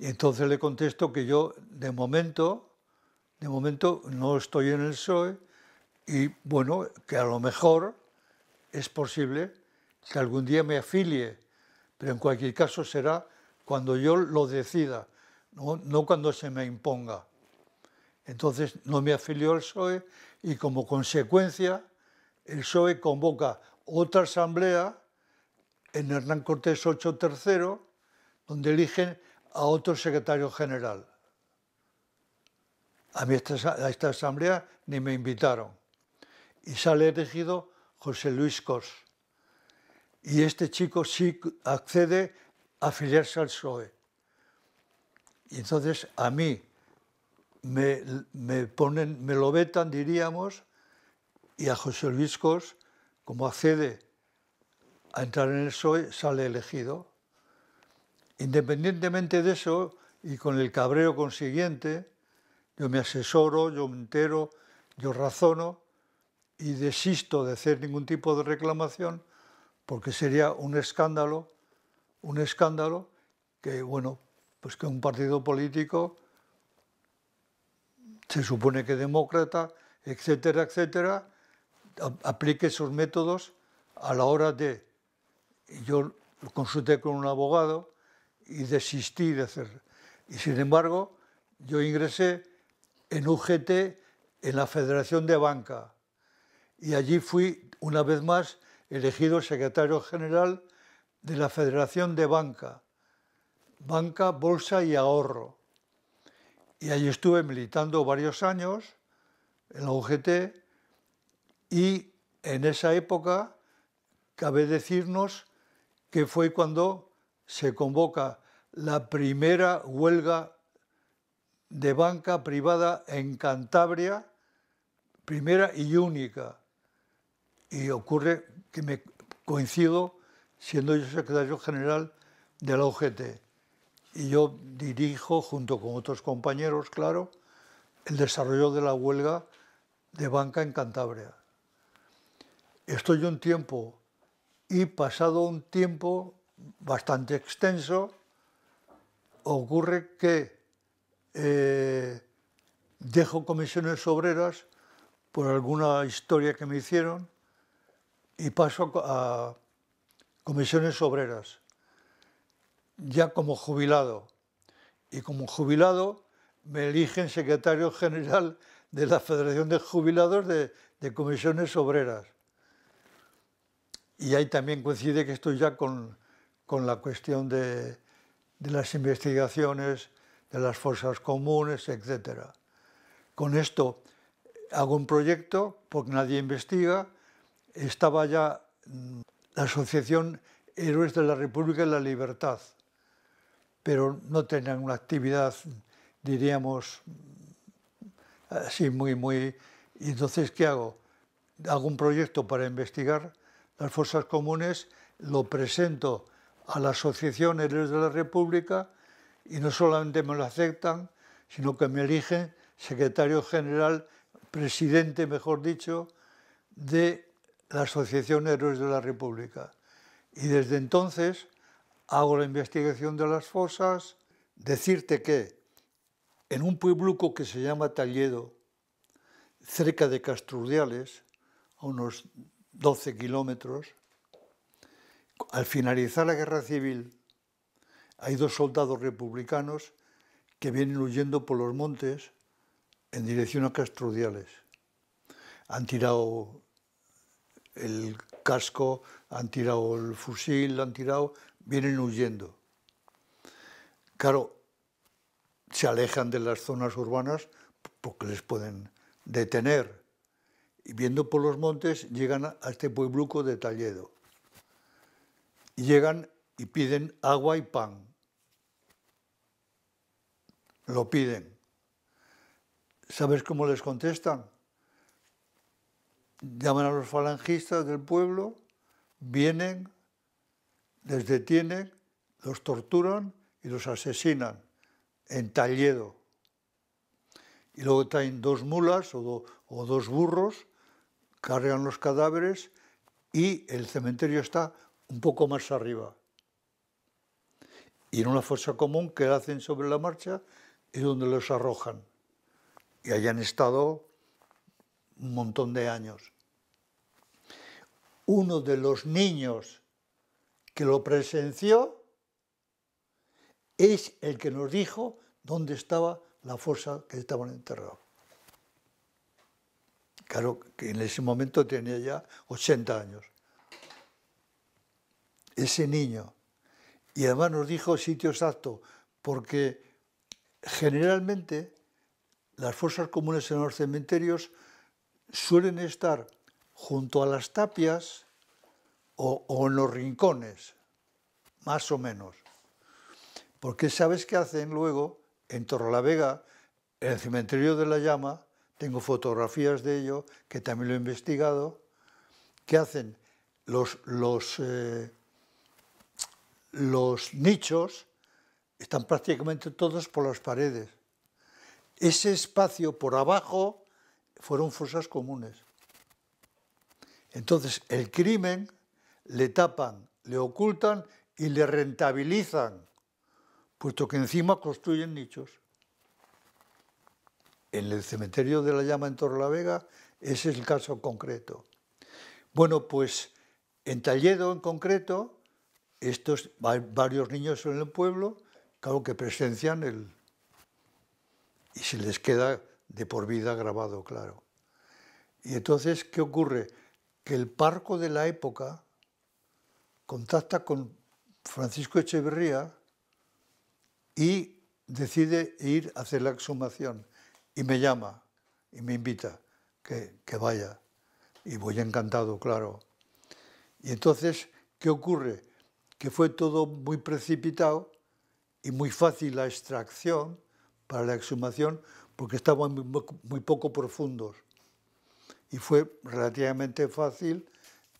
Y entonces le contesto que yo, de momento, de momento no estoy en el PSOE y, bueno, que a lo mejor es posible que algún día me afilie, pero en cualquier caso será cuando yo lo decida, no, no cuando se me imponga. Entonces no me afilió al PSOE y como consecuencia el PSOE convoca otra asamblea en Hernán Cortés 8 III, donde eligen a otro secretario general. A mí esta, a esta asamblea ni me invitaron. Y sale elegido José Luis Cos. Y este chico sí accede a afiliarse al PSOE. Y entonces a mí me, me, me lo vetan, diríamos, y a José Luis Cos como accede a entrar en el PSOE, sale elegido. Independientemente de eso, y con el cabreo consiguiente, yo me asesoro, yo me entero, yo razono y desisto de hacer ningún tipo de reclamación porque sería un escándalo, un escándalo que, bueno, pues que un partido político se supone que demócrata, etcétera, etcétera, aplique esos métodos a la hora de, yo consulté con un abogado y desistí de hacerlo. Y sin embargo, yo ingresé en UGT, en la Federación de Banca, y allí fui una vez más elegido secretario general de la Federación de Banca, Banca, Bolsa y Ahorro. Y allí estuve militando varios años en la UGT y en esa época, cabe decirnos que fue cuando se convoca la primera huelga de banca privada en Cantabria, primera y única. Y ocurre que me coincido siendo yo secretario general de la OGT, Y yo dirijo, junto con otros compañeros, claro, el desarrollo de la huelga de banca en Cantabria estoy un tiempo y pasado un tiempo bastante extenso, ocurre que eh, dejo comisiones obreras por alguna historia que me hicieron y paso a comisiones obreras, ya como jubilado. Y como jubilado me eligen secretario general de la Federación de Jubilados de Comisiones Obreras. Y ahí también coincide que estoy ya con, la cuestión de, las investigaciones, de las fuerzas comunes, etc. Con esto hago un proyecto, porque nadie investiga, estaba ya mm, la Asociación Héroes de la República y la Libertad, pero no tenían una actividad, diríamos, así muy, muy... Y entonces, ¿qué hago? Hago un proyecto para investigar las Fuerzas Comunes, lo presento a la Asociación Héroes de la República y no solamente me lo aceptan, sino que me eligen secretario general, presidente, mejor dicho, de la Asociación Héroes de la República. Y desde entonces hago la investigación de las fosas. Decirte que en un puebluco que se llama Talledo, cerca de Castrudiales, a unos 12 kilómetros. Al finalizar la guerra civil, hay dos soldados republicanos que vienen huyendo por los montes en dirección a Castrudiales. Han tirado el casco, han tirado el fusil, han tirado, vienen huyendo. Claro, se alejan de las zonas urbanas porque les pueden detener y viendo por los montes, llegan a este puebluco de Talledo. Y llegan y piden agua y pan. Lo piden. ¿Sabes cómo les contestan? Llaman a los falangistas del pueblo, vienen, les detienen, los torturan y los asesinan en Talledo. Y luego traen dos mulas o, o dos burros cargan los cadáveres y el cementerio está un poco más arriba. Y en una fosa común que hacen sobre la marcha es donde los arrojan. Y hayan estado un montón de años. Uno de los niños que lo presenció es el que nos dijo dónde estaba la fosa que estaban enterrados. Claro, que en ese momento tenía ya 80 años. Ese niño. Y además nos dijo sitio exacto, porque generalmente las fosas comunes en los cementerios suelen estar junto a las tapias o, en los rincones, más o menos. Porque sabes qué hacen luego en Torrelavega, en el cementerio de la Llama, tengo fotografías de ello, que también lo he investigado, que hacen los, eh, los nichos, están prácticamente todos por las paredes. Ese espacio por abajo fueron fosas comunes. Entonces, el crimen le tapan, le ocultan y le rentabilizan, puesto que encima construyen nichos en el cementerio de la llama en Vega, ese es el caso concreto. Bueno, pues en Talledo en concreto, estos varios niños en el pueblo, claro que presencian el... y se les queda de por vida grabado, claro. Y entonces, ¿qué ocurre? Que el parco de la época contacta con Francisco Echeverría y decide ir a hacer la exhumación y me llama y me invita que, vaya. Y voy encantado, claro. Y entonces, ¿qué ocurre? Que fue todo muy precipitado y muy fácil la extracción para la exhumación porque estaban muy, poco profundos. Y fue relativamente fácil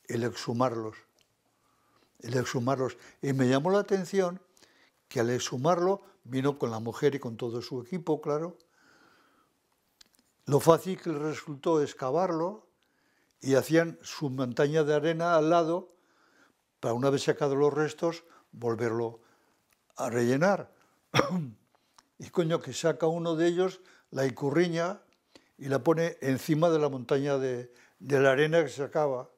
el exhumarlos. El exhumarlos. Y me llamó la atención que al exhumarlo vino con la mujer y con todo su equipo, claro, lo fácil que resultó excavarlo y hacían su montaña de arena al lado para una vez sacado los restos volverlo a rellenar. y coño, que saca uno de ellos la icurriña y la pone encima de la montaña de, la arena que sacaba.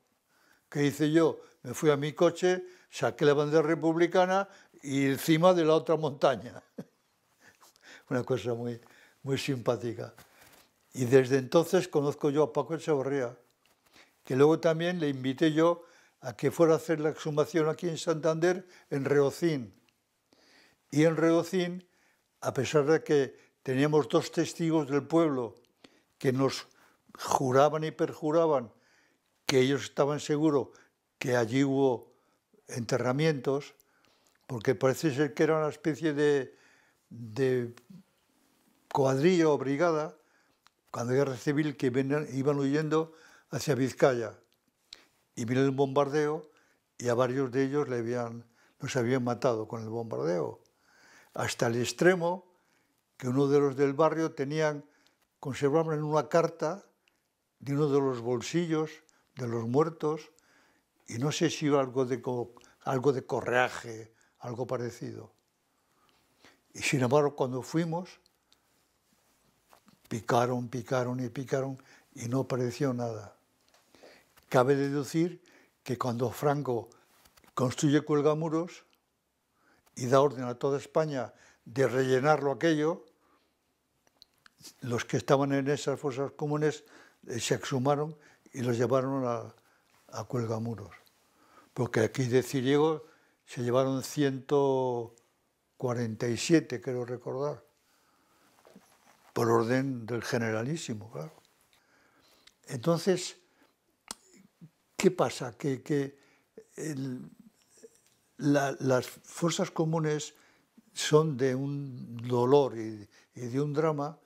¿Qué hice yo? Me fui a mi coche, saqué la bandera republicana y encima de la otra montaña. Una cosa muy, muy simpática. Y desde entonces conozco yo a Paco Echevarría, que luego también le invité yo a que fuera a hacer la exhumación aquí en Santander, en Reocín. Y en Reocín, a pesar de que teníamos dos testigos del pueblo que nos juraban y perjuraban que ellos estaban seguros que allí hubo enterramientos, porque parece ser que era una especie de, de cuadrilla o brigada cuando guerra civil, que iban huyendo hacia Vizcaya. Y vino el bombardeo y a varios de ellos le habían, los habían matado con el bombardeo. Hasta el extremo que uno de los del barrio tenían, conservaban en una carta de uno de los bolsillos de los muertos y no sé si algo de, algo de correaje, algo parecido. Y sin embargo, cuando fuimos, Picaron, picaron y picaron y no apareció nada. Cabe deducir que cuando Franco construye Cuelgamuros y da orden a toda España de rellenarlo aquello, los que estaban en esas fuerzas comunes eh, se exhumaron y los llevaron a, a Cuelgamuros. Porque aquí de Ciriego se llevaron 147, quiero recordar, por orden del generalísimo, claro. Entonces, ¿qué pasa? Que, las fuerzas comunes son de un dolor y, de un drama,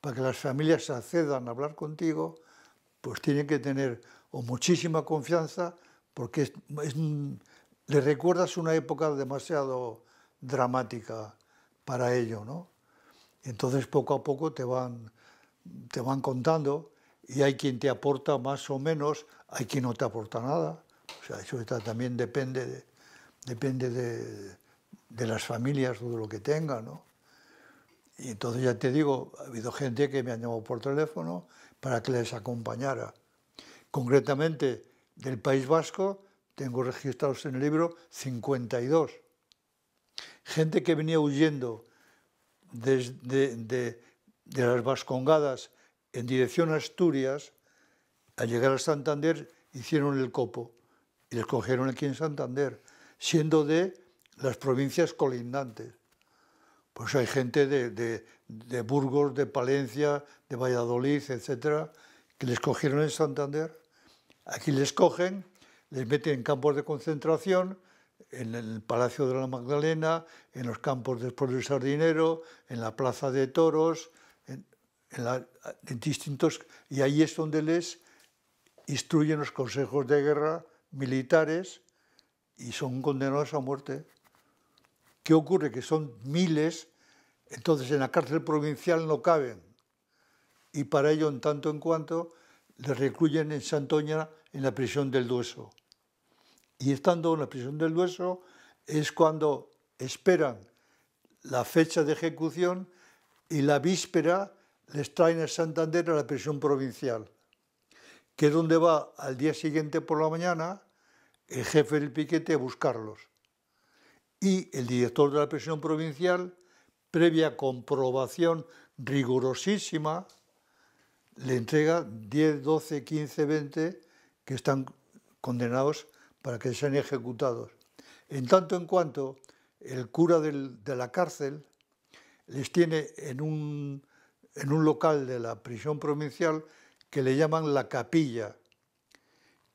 para que las familias accedan a hablar contigo, pues tienen que tener muchísima confianza, porque le recuerdas una época demasiado dramática para ello, ¿no? Entonces poco a poco te van, te van contando y hay quien te aporta más o menos, hay quien no te aporta nada. O sea, eso también depende, de, depende de, las familias o de lo que tengan, Y entonces ya te digo, ha habido gente que me ha llamado por teléfono para que les acompañara. Concretamente, del País Vasco tengo registrados en el libro 52. Gente que venía huyendo desde de, las Vascongadas en dirección a Asturias, al llegar a Santander hicieron el copo y les cogieron aquí en Santander, siendo de las provincias colindantes. Pues hay gente de, de Burgos, de Palencia, de Valladolid, etcétera, que les cogieron en Santander. Aquí les cogen, les meten en campos de concentración en el Palacio de la Magdalena, en los campos de del Sardinero, en la Plaza de Toros, en, distintos... Y ahí es donde les instruyen los consejos de guerra militares y son condenados a muerte. ¿Qué ocurre? Que son miles, entonces en la cárcel provincial no caben. Y para ello, en tanto en cuanto, les recluyen en Santoña, en la prisión del Dueso y estando en la prisión del hueso es cuando esperan la fecha de ejecución y la víspera les traen a Santander a la prisión provincial, que es donde va al día siguiente por la mañana el jefe del piquete a buscarlos. Y el director de la prisión provincial, previa comprobación rigurosísima, le entrega 10, 12, 15, 20 que están condenados para que sean ejecutados. En tanto en cuanto el cura de la cárcel les tiene en un, local de la prisión provincial que le llaman la capilla,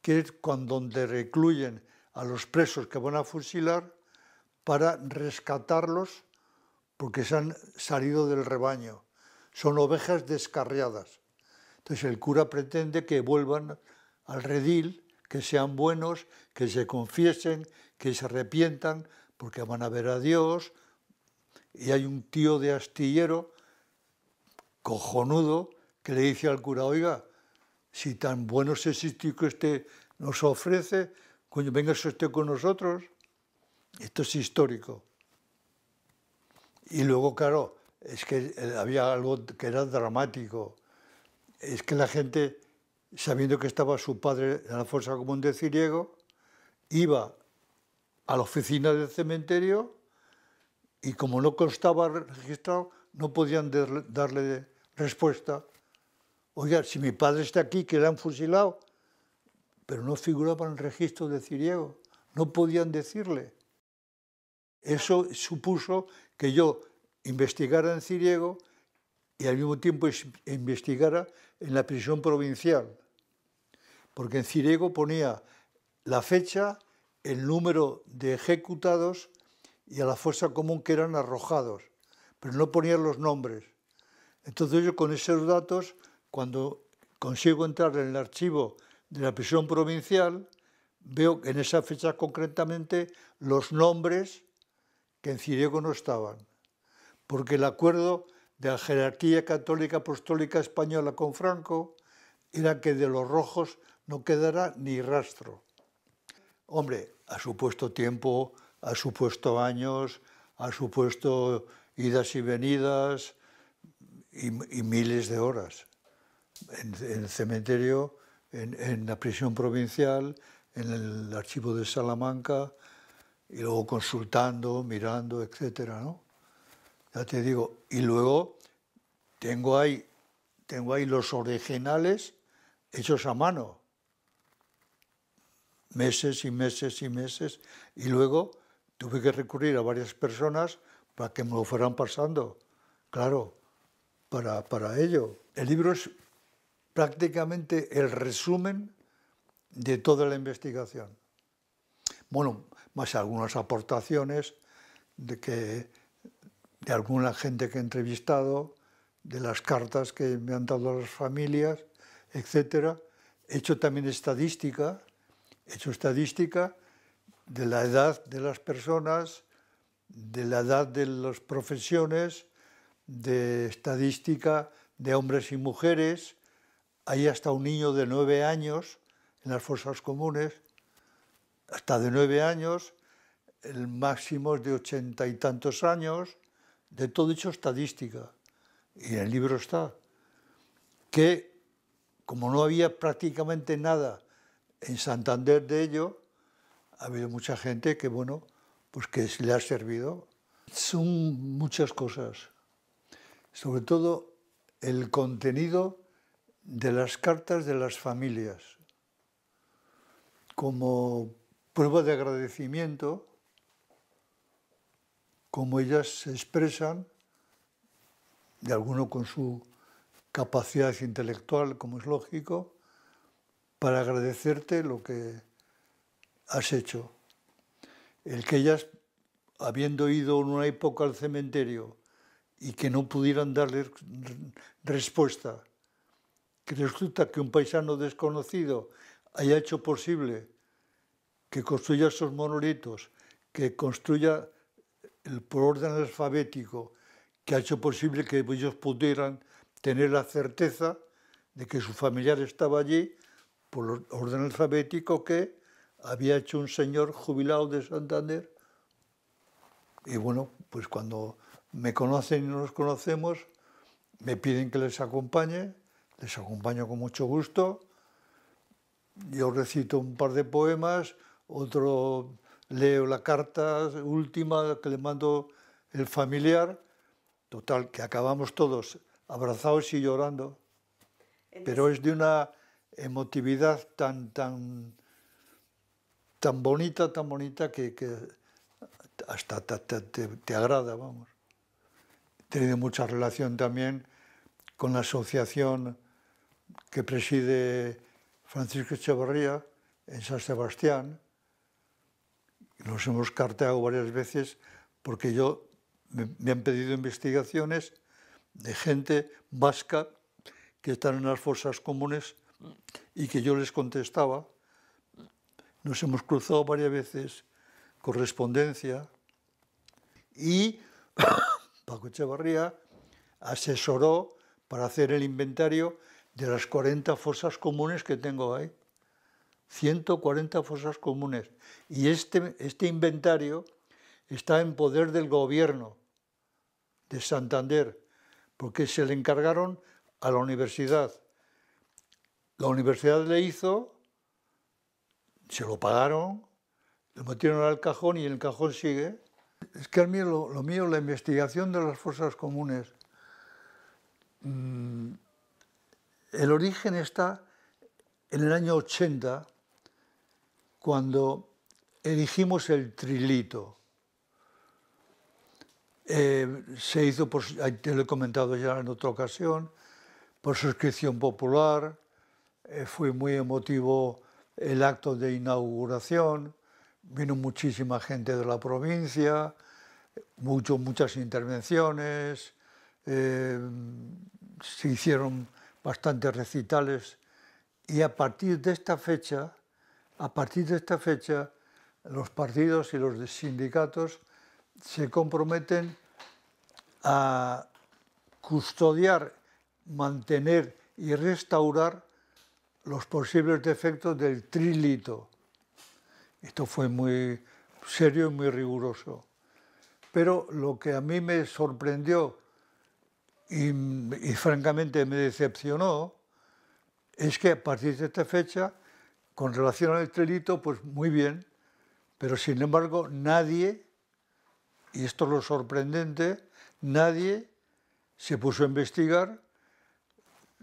que es donde recluyen a los presos que van a fusilar para rescatarlos porque se han salido del rebaño. Son ovejas descarriadas. Entonces el cura pretende que vuelvan al redil, que sean buenos, que se confiesen, que se arrepientan, porque van a ver a Dios. Y hay un tío de astillero, cojonudo, que le dice al cura, oiga, si tan bueno es el que este nos ofrece, coño, venga usted con nosotros. Esto es histórico. Y luego, claro, es que eh, había algo que era dramático. Es que la gente, sabiendo que estaba su padre en la Fuerza Común de Ciriego, iba a la oficina del cementerio y como no constaba registrado, no podían darle respuesta. Oiga, si mi padre está aquí, que le han fusilado, pero no figuraba en el registro de Ciriego, no podían decirle. Eso supuso que yo investigara en Ciriego y al mismo tiempo investigara en la prisión provincial, porque en Ciriego ponía la fecha, el número de ejecutados y a la fuerza común que eran arrojados, pero no ponían los nombres. Entonces yo con esos datos, cuando consigo entrar en el archivo de la prisión provincial, veo en esa fecha concretamente los nombres que en Ciriego no estaban, porque el acuerdo de la jerarquía católica apostólica española con Franco era que de los rojos no quedara ni rastro. Hombre, ha supuesto tiempo, ha supuesto años, ha supuesto idas y venidas y, miles de horas. En, el cementerio, en, la prisión provincial, en el archivo de Salamanca, y luego consultando, mirando, etc. Ya te digo, y luego tengo ahí, tengo ahí los originales hechos a mano meses y meses y meses, y luego tuve que recurrir a varias personas para que me lo fueran pasando, claro, para, para ello. El libro es prácticamente el resumen de toda la investigación. Bueno, más algunas aportaciones de, que, de alguna gente que he entrevistado, de las cartas que me han dado las familias, etc. He hecho también estadística hecho estadística de la edad de las personas, de la edad de las profesiones, de estadística de hombres y mujeres. Hay hasta un niño de nueve años en las Fuerzas comunes, hasta de nueve años, el máximo es de ochenta y tantos años, de todo hecho estadística. Y el libro está que, como no había prácticamente nada en Santander de ello ha habido mucha gente que, bueno, pues que le ha servido. Son muchas cosas, sobre todo el contenido de las cartas de las familias. Como prueba de agradecimiento, como ellas se expresan, de alguno con su capacidad intelectual, como es lógico, para agradecerte lo que has hecho. El que ellas, habiendo ido en una época al cementerio y que no pudieran darle respuesta, que resulta que un paisano desconocido haya hecho posible que construya esos monolitos, que construya el, por orden alfabético, que ha hecho posible que ellos pudieran tener la certeza de que su familiar estaba allí por orden alfabético que había hecho un señor jubilado de Santander. Y bueno, pues cuando me conocen y nos conocemos, me piden que les acompañe, les acompaño con mucho gusto. Yo recito un par de poemas, otro leo la carta última que le mando el familiar. Total, que acabamos todos abrazados y llorando. Pero es de una emotividad tan, tan, tan bonita, tan bonita que, hasta te, te, te, agrada, vamos. He tenido mucha relación también con la asociación que preside Francisco Echevarría en San Sebastián. Nos hemos carteado varias veces porque yo me, han pedido investigaciones de gente vasca que están en las fuerzas comunes y que yo les contestaba. Nos hemos cruzado varias veces correspondencia y Paco Echevarría asesoró para hacer el inventario de las 40 fosas comunes que tengo ahí. 140 fosas comunes. Y este, este inventario está en poder del gobierno de Santander, porque se le encargaron a la universidad. La universidad le hizo, se lo pagaron, lo metieron al cajón y el cajón sigue. Es que a lo, mío, la investigación de las fuerzas comunes, mm, el origen está en el año 80, cuando erigimos el trilito. Eh, se hizo, te lo he comentado ya en otra ocasión, por suscripción popular, eh, fue muy emotivo el acto de inauguración, vino muchísima gente de la provincia, muchas intervenciones, eh, se hicieron bastantes recitales y a partir de esta fecha, a partir de esta fecha, los partidos y los sindicatos se comprometen a custodiar, mantener y restaurar los posibles defectos del trilito. Esto fue muy serio y muy riguroso. Pero lo que a mí me sorprendió y, francamente me decepcionó es que a partir de esta fecha, con relación al trilito, pues muy bien, pero sin embargo nadie, y esto es lo sorprendente, nadie se puso a investigar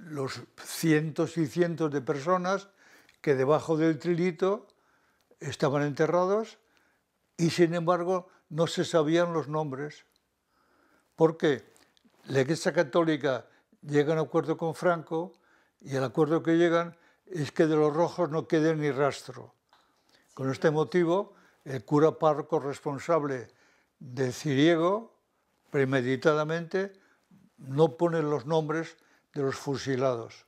los cientos y cientos de personas que debajo del trilito estaban enterrados y sin embargo no se sabían los nombres. Porque La Iglesia Católica llega a un acuerdo con Franco y el acuerdo que llegan es que de los rojos no quede ni rastro. Con este motivo, el cura párroco responsable de Ciriego, premeditadamente, no pone los nombres de los fusilados.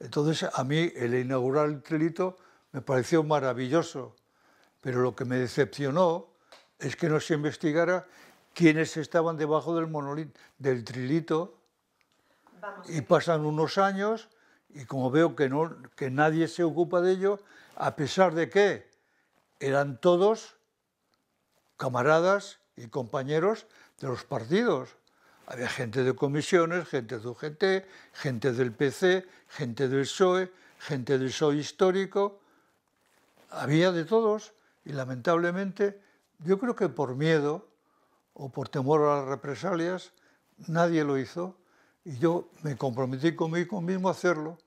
Entonces a mí el inaugurar el trilito me pareció maravilloso, pero lo que me decepcionó es que no se investigara quiénes estaban debajo del monolito, del trilito, y pasan unos años y como veo que, no, que nadie se ocupa de ello, a pesar de que eran todos camaradas y compañeros de los partidos. Había gente de comisiones, gente de UGT, gente del PC, gente del PSOE, gente del PSOE histórico. Había de todos y lamentablemente yo creo que por miedo o por temor a las represalias nadie lo hizo y yo me comprometí conmigo mismo a hacerlo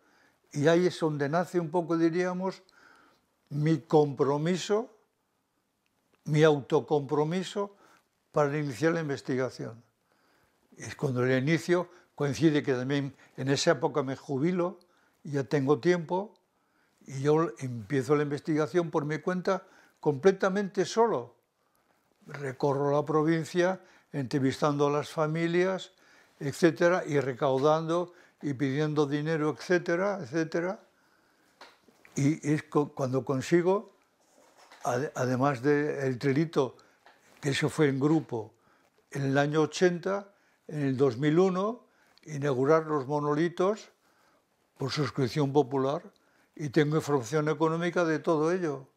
y ahí es donde nace un poco, diríamos, mi compromiso, mi autocompromiso para iniciar la investigación es cuando el inicio, coincide que también en esa época me jubilo, ya tengo tiempo y yo empiezo la investigación por mi cuenta completamente solo. Recorro la provincia entrevistando a las familias, etcétera, y recaudando y pidiendo dinero, etcétera, etcétera. Y es cuando consigo, además del trilito, que eso fue en grupo, en el año 80, en el 2001 inaugurar los monolitos por suscripción popular y tengo información económica de todo ello,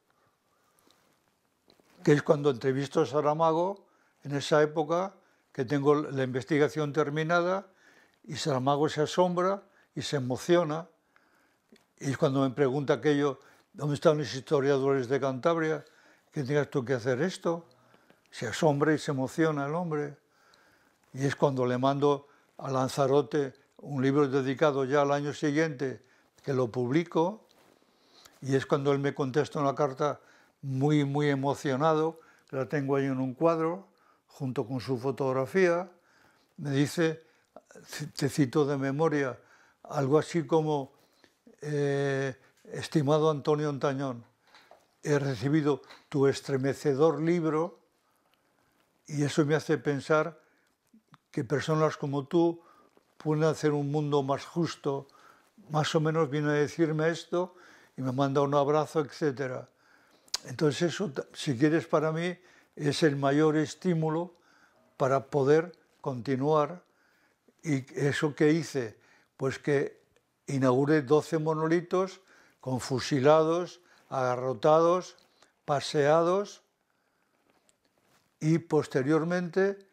que es cuando entrevisto a Saramago en esa época que tengo la investigación terminada y Saramago se asombra y se emociona y es cuando me pregunta aquello, ¿dónde están los historiadores de Cantabria? que tengas tú que hacer esto? Se asombra y se emociona el hombre y es cuando le mando a Lanzarote un libro dedicado ya al año siguiente, que lo publico, y es cuando él me contesta una carta muy, muy emocionado, que la tengo ahí en un cuadro, junto con su fotografía, me dice, te cito de memoria, algo así como, eh, estimado Antonio Antañón, he recibido tu estremecedor libro y eso me hace pensar que personas como tú pueden hacer un mundo más justo, más o menos viene a decirme esto y me manda un abrazo, etc. Entonces eso, si quieres, para mí es el mayor estímulo para poder continuar y eso que hice, pues que inauguré 12 monolitos con fusilados, agarrotados, paseados y posteriormente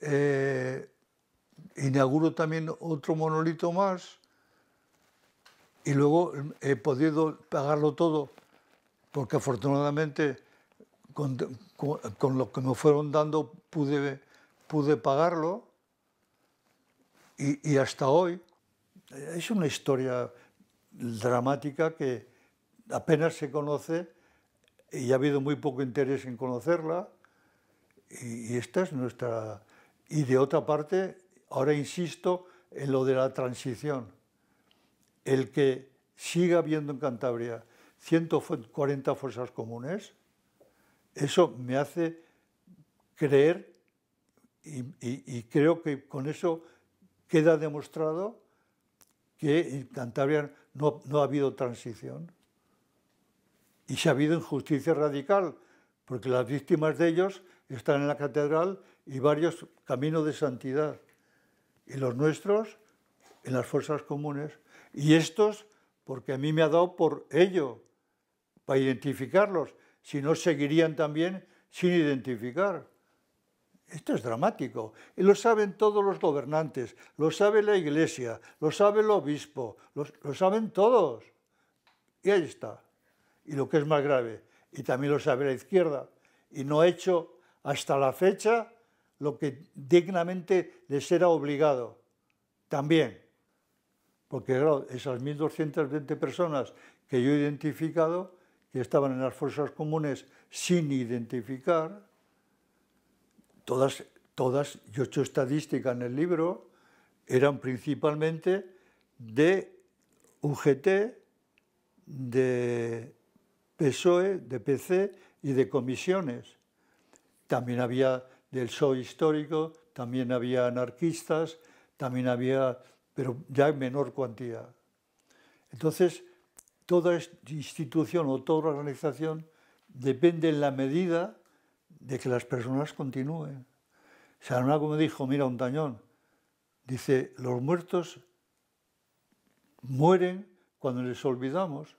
eh, inauguro también otro monolito más y luego he podido pagarlo todo porque afortunadamente con, lo que me fueron dando pude, pude pagarlo y, hasta hoy eh, es una historia dramática que apenas se conoce y ha habido muy poco interés en conocerla y esta es nuestra y de otra parte, ahora insisto en lo de la transición. El que siga habiendo en Cantabria 140 fuerzas comunes, eso me hace creer y, creo que con eso queda demostrado que en Cantabria no, no ha habido transición y se ha habido injusticia radical, porque las víctimas de ellos están en la catedral y varios caminos de santidad, y los nuestros en las fuerzas comunes, y estos porque a mí me ha dado por ello, para identificarlos, si no seguirían también sin identificar. Esto es dramático. Y lo saben todos los gobernantes, lo sabe la Iglesia, lo sabe el obispo, lo, saben todos. Y ahí está. Y lo que es más grave, y también lo sabe la izquierda. Y no ha hecho hasta la fecha lo que dignamente les era obligado también. Porque esas 1.220 personas que yo he identificado, que estaban en las fuerzas comunes sin identificar, todas, todas yo he hecho estadística en el libro, eran principalmente de UGT, de PSOE, de PC y de comisiones. También había del show histórico, también había anarquistas, también había, pero ya en menor cuantía. Entonces, toda institución o toda organización depende en la medida de que las personas continúen. algo me dijo, mira un tañón, dice, los muertos mueren cuando les olvidamos.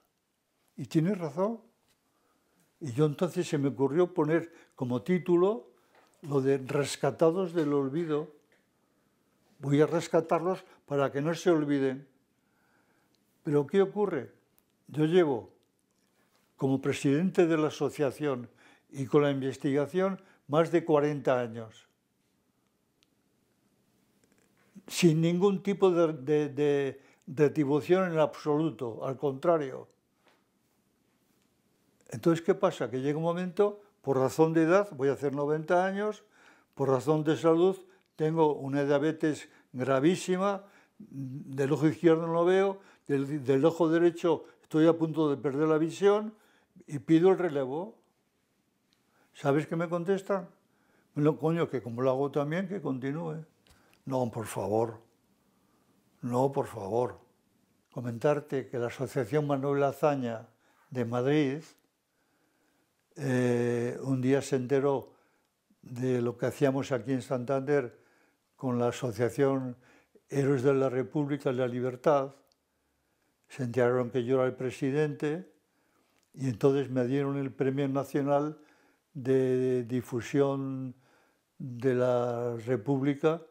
Y tienes razón. Y yo entonces se me ocurrió poner como título lo de rescatados del olvido, voy a rescatarlos para que no se olviden. Pero ¿qué ocurre? Yo llevo como presidente de la asociación y con la investigación más de 40 años, sin ningún tipo de, de, retribución en absoluto, al contrario. Entonces, ¿qué pasa? Que llega un momento por razón de edad voy a hacer 90 años, por razón de salud tengo una diabetes gravísima, del ojo izquierdo no veo, del, ojo derecho estoy a punto de perder la visión y pido el relevo. ¿Sabes qué me contestan? No, coño, que como lo hago también, que continúe. No, por favor. No, por favor. Comentarte que la Asociación Manuel Azaña de Madrid eh, un día se enteró de lo que hacíamos aquí en Santander con la Asociación Héroes de la República y la Libertad, se enteraron que yo era el presidente y entonces me dieron el Premio Nacional de Difusión de la República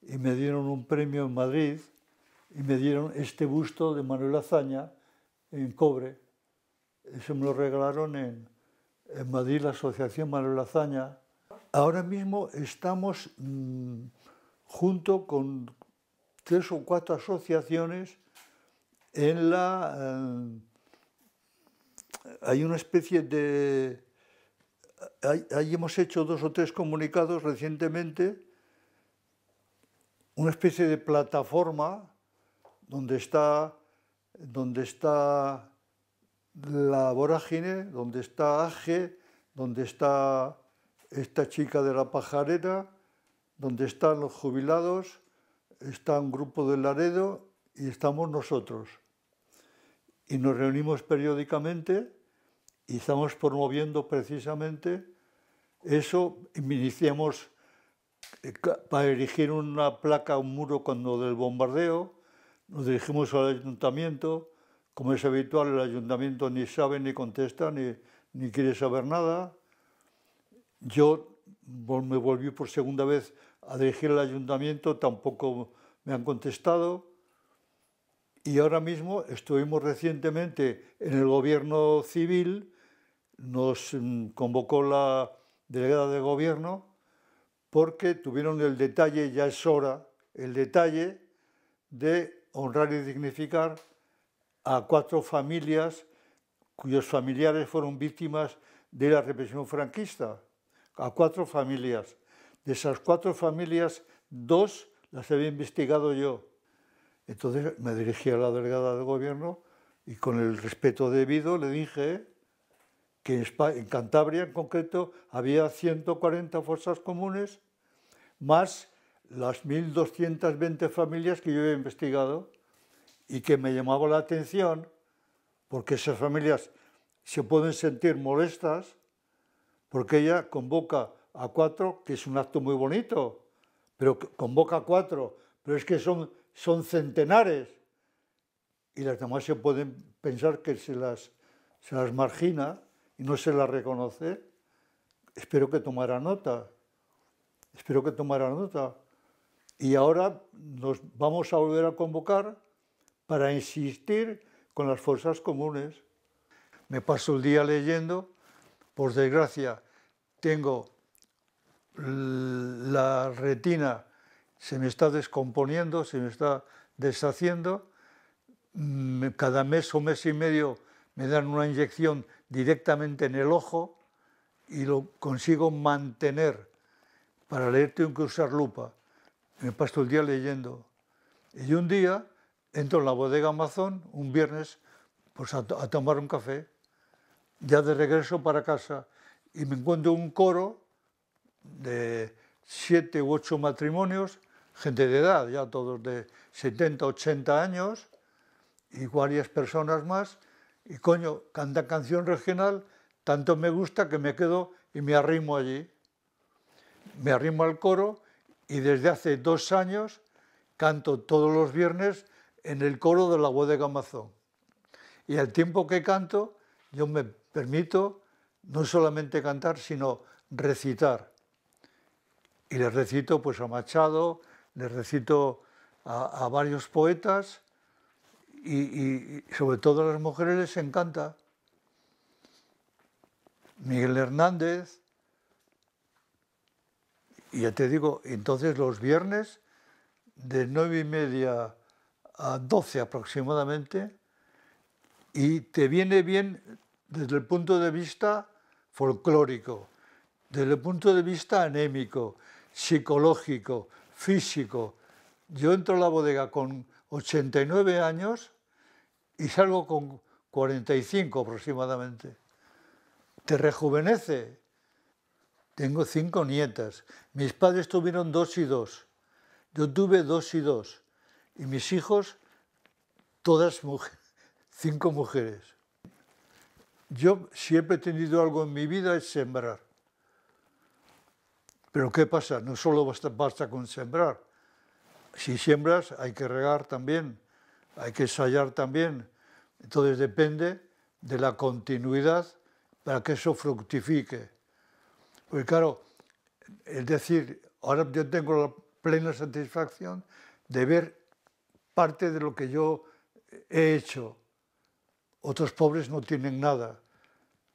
y me dieron un premio en Madrid y me dieron este busto de Manuel Azaña en cobre. Eso me lo regalaron en, en Madrid la Asociación Manuel Azaña. Ahora mismo estamos mm, junto con tres o cuatro asociaciones en la... Eh, hay una especie de... Ahí, ahí hemos hecho dos o tres comunicados recientemente, una especie de plataforma donde está, donde está la vorágine, donde está Aje, donde está esta chica de la pajarera, donde están los jubilados, está un grupo del Laredo y estamos nosotros. Y nos reunimos periódicamente y estamos promoviendo precisamente eso. Iniciamos eh, para erigir una placa, un muro cuando del bombardeo, nos dirigimos al ayuntamiento, como es habitual, el ayuntamiento ni sabe, ni contesta, ni, ni quiere saber nada. Yo me volví por segunda vez a dirigir el ayuntamiento, tampoco me han contestado. Y ahora mismo estuvimos recientemente en el gobierno civil, nos mm, convocó la delegada de gobierno porque tuvieron el detalle, ya es hora, el detalle de honrar y dignificar a cuatro familias cuyos familiares fueron víctimas de la represión franquista, a cuatro familias. De esas cuatro familias, dos las había investigado yo. Entonces me dirigí a la delegada del gobierno y con el respeto debido le dije que en, Cantabria en concreto había 140 fuerzas comunes más las 1.220 familias que yo había investigado y que me llamaba la atención porque esas familias se pueden sentir molestas porque ella convoca a cuatro, que es un acto muy bonito, pero convoca a cuatro, pero es que son, son centenares y las demás se pueden pensar que se las, se las margina y no se las reconoce. Espero que tomara nota, espero que tomara nota. Y ahora nos vamos a volver a convocar para insistir con las fuerzas comunes. Me paso el día leyendo, por desgracia tengo la retina, se me está descomponiendo, se me está deshaciendo, mm, cada mes o mes y medio me dan una inyección directamente en el ojo y lo consigo mantener. Para leer tengo que usar lupa. Me paso el día leyendo. Y un día entro en la bodega Amazon un viernes pues a, a, tomar un café, ya de regreso para casa, y me encuentro un coro de siete u ocho matrimonios, gente de edad, ya todos de 70, 80 años, y varias personas más, y coño, canta canción regional, tanto me gusta que me quedo y me arrimo allí. Me arrimo al coro y desde hace dos años canto todos los viernes en el coro de la de gamazón Y al tiempo que canto, yo me permito no solamente cantar, sino recitar. Y le recito pues, a Machado, le recito a, varios poetas y, y sobre todo a las mujeres les encanta. Miguel Hernández, y ya te digo, entonces los viernes de nueve y media a 12 aproximadamente y te viene bien desde el punto de vista folclórico, desde el punto de vista anémico, psicológico, físico. Yo entro a la bodega con 89 años y salgo con 45 aproximadamente. Te rejuvenece. Tengo cinco nietas. Mis padres tuvieron dos y dos. Yo tuve dos y dos y mis hijos, todas mujeres, cinco mujeres. Yo siempre he tenido algo en mi vida, es sembrar. Pero ¿qué pasa? No solo basta, basta con sembrar. Si siembras hay que regar también, hay que ensayar también. Entonces depende de la continuidad para que eso fructifique. Porque claro, es decir, ahora yo tengo la plena satisfacción de ver parte de lo que yo he hecho. Otros pobres no tienen nada.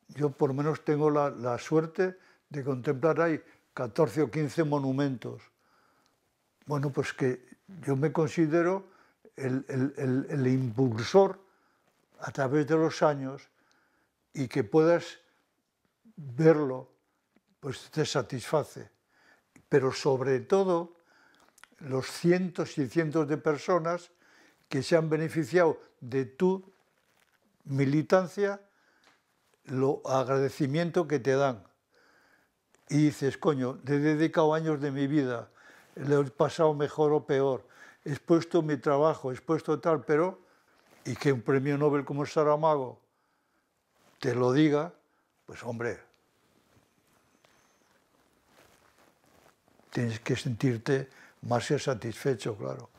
Yo por lo menos tengo la, suerte de contemplar ahí 14 o 15 monumentos. Bueno, pues que yo me considero el, el impulsor a través de los años y que puedas verlo, pues te satisface. Pero sobre todo los cientos y cientos de personas que se han beneficiado de tu militancia, lo agradecimiento que te dan. Y dices, coño, te he dedicado años de mi vida, le he pasado mejor o peor, he expuesto mi trabajo, he expuesto tal, pero, y que un premio Nobel como Saramago te lo diga, pues hombre, tienes que sentirte más satisfecho, claro.